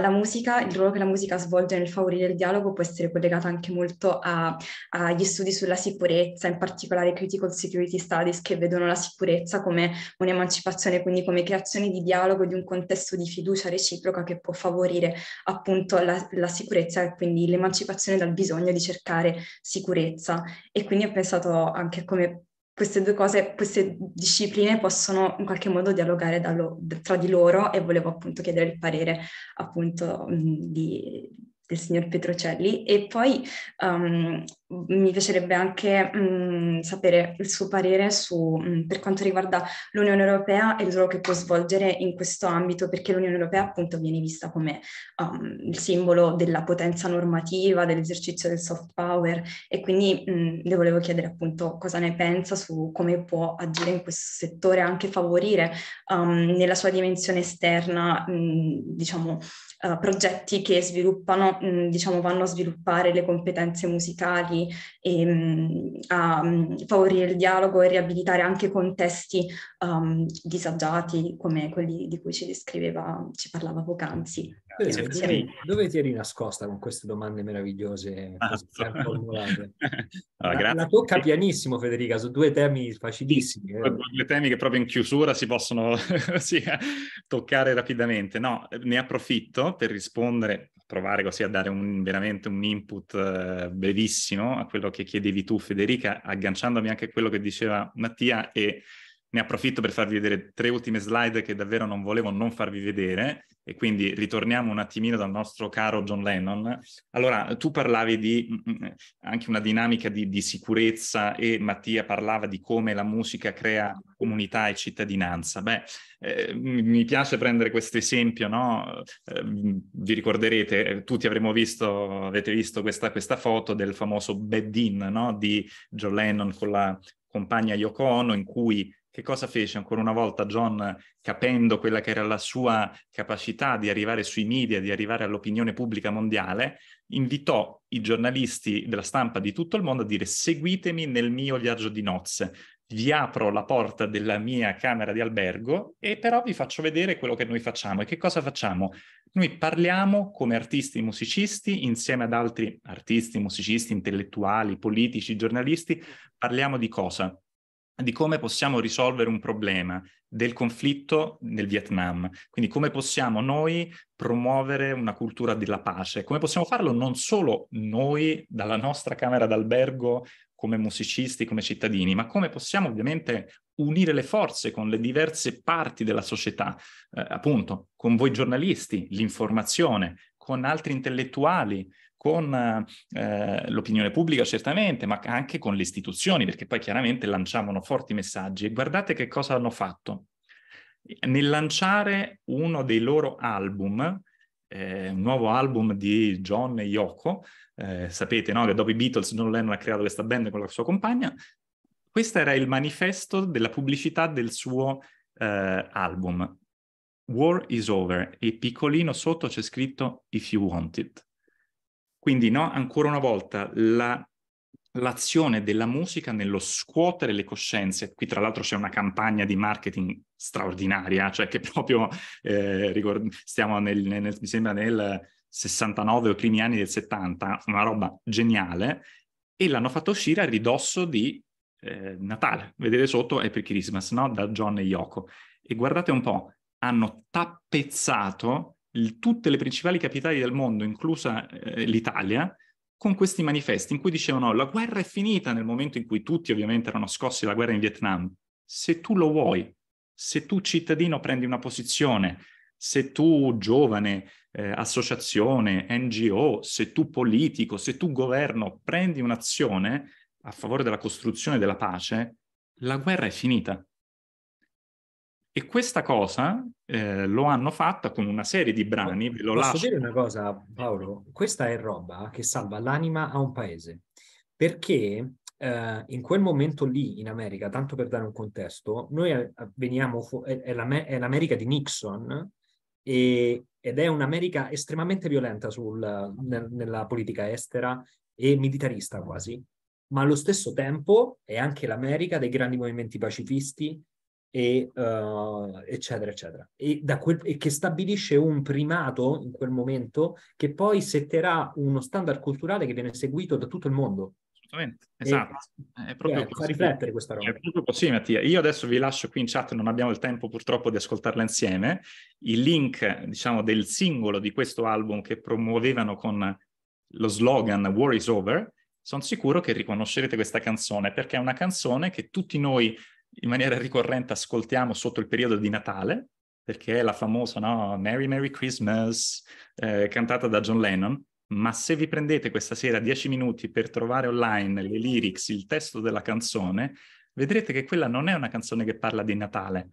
la musica, il ruolo che la musica svolge nel favorire il dialogo può essere collegato anche molto a, agli studi sulla sicurezza sicurezza, in particolare critical security studies che vedono la sicurezza come un'emancipazione, quindi come creazione di dialogo, di un contesto di fiducia reciproca che può favorire appunto la, la sicurezza e quindi l'emancipazione dal bisogno di cercare sicurezza. E quindi ho pensato anche come queste due cose, queste discipline possono in qualche modo dialogare dallo, tra di loro e volevo appunto chiedere il parere appunto di, del signor Petrocelli e poi um, mi piacerebbe anche mh, mm, sapere il suo parere su, mh, mm, per quanto riguarda l'Unione Europea e il ruolo che può svolgere in questo ambito, perché l'Unione Europea appunto viene vista come um, il simbolo della potenza normativa, dell'esercizio del soft power e quindi mh, mm, le volevo chiedere appunto cosa ne pensa su come può agire in questo settore, anche favorire um, nella sua dimensione esterna, diciamo, uh, progetti che sviluppano, diciamo, vanno a sviluppare le competenze musicali sociali e ehm, a favorire il dialogo e riabilitare anche contesti um, disagiati come quelli di cui ci descriveva, ci parlava poc'anzi. Dove, dove ti eri nascosta con queste domande meravigliose così la, la, tocca pianissimo Federica, su due temi facilissimi. Eh. Due temi che proprio in chiusura si possono sì, toccare rapidamente. No, ne approfitto per rispondere provare così a dare un, veramente un input eh, brevissimo a quello che chiedevi tu Federica, agganciandomi anche a quello che diceva Mattia e ne approfitto per farvi vedere tre ultime slide che davvero non volevo non farvi vedere e quindi ritorniamo un attimino dal nostro caro John Lennon. Allora, tu parlavi di mm, mm, anche una dinamica di, di sicurezza e Mattia parlava di come la musica crea comunità e cittadinanza. Beh, eh, mi piace prendere questo esempio, no? Eh, vi ricorderete, eh, tutti avremo visto, avete visto questa, questa foto del famoso bed-in no? di John Lennon con la compagna Yoko Ono in cui che cosa fece ancora una volta John, capendo quella che era la sua capacità di arrivare sui media, di arrivare all'opinione pubblica mondiale? Invitò i giornalisti della stampa di tutto il mondo a dire seguitemi nel mio viaggio di nozze, vi apro la porta della mia camera di albergo e però vi faccio vedere quello che noi facciamo. E che cosa facciamo? Noi parliamo come artisti e musicisti insieme ad altri artisti, musicisti, intellettuali, politici, giornalisti, parliamo di cosa? di come possiamo risolvere un problema del conflitto nel Vietnam. Quindi come possiamo noi promuovere una cultura della pace? Come possiamo farlo non solo noi dalla nostra camera d'albergo come musicisti, come cittadini, ma come possiamo ovviamente unire le forze con le diverse parti della società, eh, appunto con voi giornalisti, l'informazione, con altri intellettuali, con eh, l'opinione pubblica certamente, ma anche con le istituzioni, perché poi chiaramente lanciavano forti messaggi. E guardate che cosa hanno fatto. Nel lanciare uno dei loro album, eh, un nuovo album di John e Yoko, eh, sapete no, che dopo i Beatles John Lennon ha creato questa band con la sua compagna, questo era il manifesto della pubblicità del suo eh, album. War is over e piccolino sotto c'è scritto If you want it. Quindi, no, ancora una volta, la, l'azione della musica nello scuotere le coscienze. Qui tra l'altro c'è una campagna di marketing straordinaria, cioè che proprio eh, ricord- stiamo nel, nel, mi sembra nel 69 o primi anni del 70, una roba geniale, e l'hanno fatta uscire a ridosso di eh, Natale. Vedete sotto Happy Christmas, no? Da John e Yoko. E guardate un po', hanno tappezzato il, tutte le principali capitali del mondo, inclusa eh, l'Italia, con questi manifesti in cui dicevano la guerra è finita nel momento in cui tutti ovviamente erano scossi dalla guerra in Vietnam. Se tu lo vuoi, se tu cittadino prendi una posizione, se tu giovane, eh, associazione, NGO, se tu politico, se tu governo prendi un'azione a favore della costruzione della pace, la guerra è finita. E questa cosa eh, lo hanno fatta con una serie di brani. Ve lo Posso lascio. dire una cosa, Paolo? Questa è roba che salva l'anima a un paese. Perché eh, in quel momento lì in America, tanto per dare un contesto, noi eh, veniamo fu- è, è, è, l'America di Nixon e, ed è un'America estremamente violenta sul, nel, nella politica estera e militarista quasi, ma allo stesso tempo è anche l'America dei grandi movimenti pacifisti e, uh, eccetera, eccetera. E, da quel, e, che stabilisce un primato in quel momento che poi setterà uno standard culturale che viene seguito da tutto il mondo. esatto. E, è proprio cioè, Fa riflettere questa roba. È proprio così, Mattia. Io adesso vi lascio qui in chat, non abbiamo il tempo purtroppo di ascoltarla insieme. Il link, diciamo, del singolo di questo album che promuovevano con lo slogan War is Over, sono sicuro che riconoscerete questa canzone perché è una canzone che tutti noi in maniera ricorrente ascoltiamo sotto il periodo di Natale, perché è la famosa no, Merry Merry Christmas eh, cantata da John Lennon, ma se vi prendete questa sera 10 minuti per trovare online le lyrics, il testo della canzone, vedrete che quella non è una canzone che parla di Natale,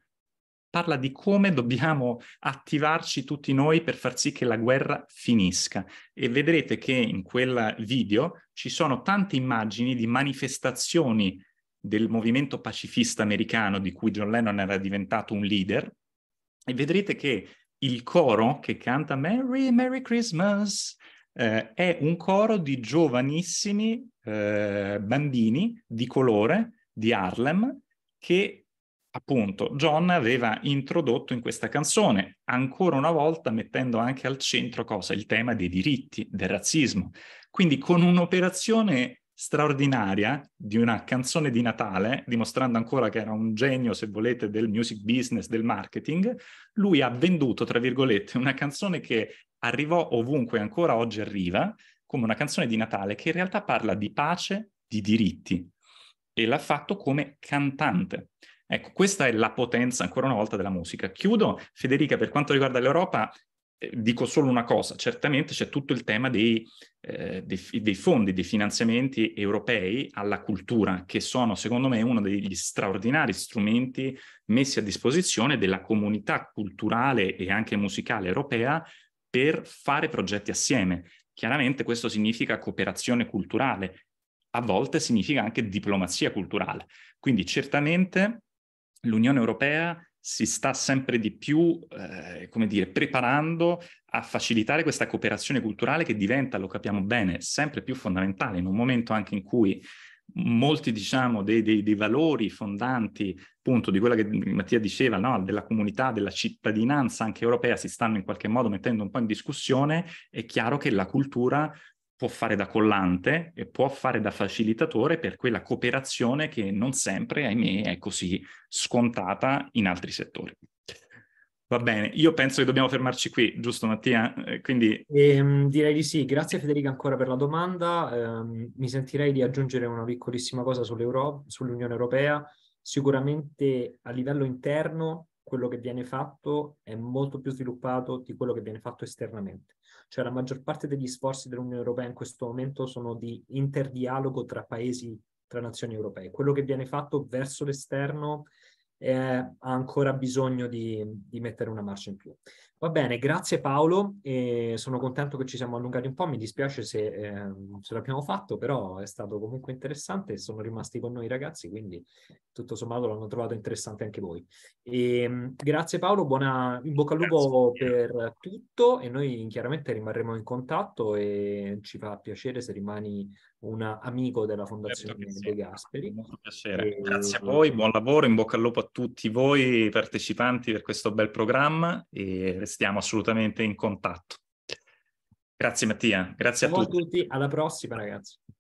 parla di come dobbiamo attivarci tutti noi per far sì che la guerra finisca. E vedrete che in quel video ci sono tante immagini di manifestazioni del movimento pacifista americano di cui John Lennon era diventato un leader e vedrete che il coro che canta Merry Merry Christmas eh, è un coro di giovanissimi eh, bambini di colore di Harlem che appunto John aveva introdotto in questa canzone, ancora una volta mettendo anche al centro cosa? Il tema dei diritti, del razzismo. Quindi con un'operazione straordinaria di una canzone di Natale, dimostrando ancora che era un genio, se volete, del music business, del marketing. Lui ha venduto, tra virgolette, una canzone che arrivò ovunque ancora oggi arriva, come una canzone di Natale che in realtà parla di pace, di diritti, e l'ha fatto come cantante. Ecco, questa è la potenza, ancora una volta, della musica. Chiudo, Federica, per quanto riguarda l'Europa, eh, dico solo una cosa, certamente c'è tutto il tema dei, eh, dei, dei, fondi, dei finanziamenti europei alla cultura, che sono secondo me uno degli straordinari strumenti messi a disposizione della comunità culturale e anche musicale europea per fare progetti assieme. Chiaramente questo significa cooperazione culturale, a volte significa anche diplomazia culturale. Quindi certamente l'Unione Europea si sta sempre di più, eh, come dire, preparando a facilitare questa cooperazione culturale che diventa, lo capiamo bene, sempre più fondamentale in un momento anche in cui molti diciamo, dei, dei, dei, valori fondanti appunto di quella che Mattia diceva, no? della comunità, della cittadinanza anche europea si stanno in qualche modo mettendo un po' in discussione, è chiaro che la cultura può fare da collante e può fare da facilitatore per quella cooperazione che non sempre, ahimè, è così scontata in altri settori. Va bene, io penso che dobbiamo fermarci qui, giusto Mattia? Eh, quindi... Ehm, direi di sì, grazie Federica ancora per la domanda. Eh, mi sentirei di aggiungere una piccolissima cosa sull'Euro- sull'Unione Europea. Sicuramente a livello interno quello che viene fatto è molto più sviluppato di quello che viene fatto esternamente. Cioè la maggior parte degli sforzi dell'Unione Europea in questo momento sono di interdialogo tra paesi, tra nazioni europee. Quello che viene fatto verso l'esterno eh, ha ancora bisogno di, di mettere una marcia in più. Va bene, grazie Paolo, e sono contento che ci siamo allungati un po', mi dispiace se eh, ce l'abbiamo fatto, però è stato comunque interessante, sono rimasti con noi i ragazzi, quindi tutto sommato l'hanno trovato interessante anche voi. E, ehm, grazie Paolo, buona, in bocca al lupo per tutto e noi chiaramente rimarremo in contatto e ci fa piacere se rimani un amico della certo, Fondazione certo De Gasperi. molto piacere. E... Grazie a voi, buon lavoro, in bocca al lupo a tutti voi partecipanti per questo bel programma e restiamo assolutamente in contatto. Grazie Mattia, grazie a, a tutti. Alla prossima ragazzi.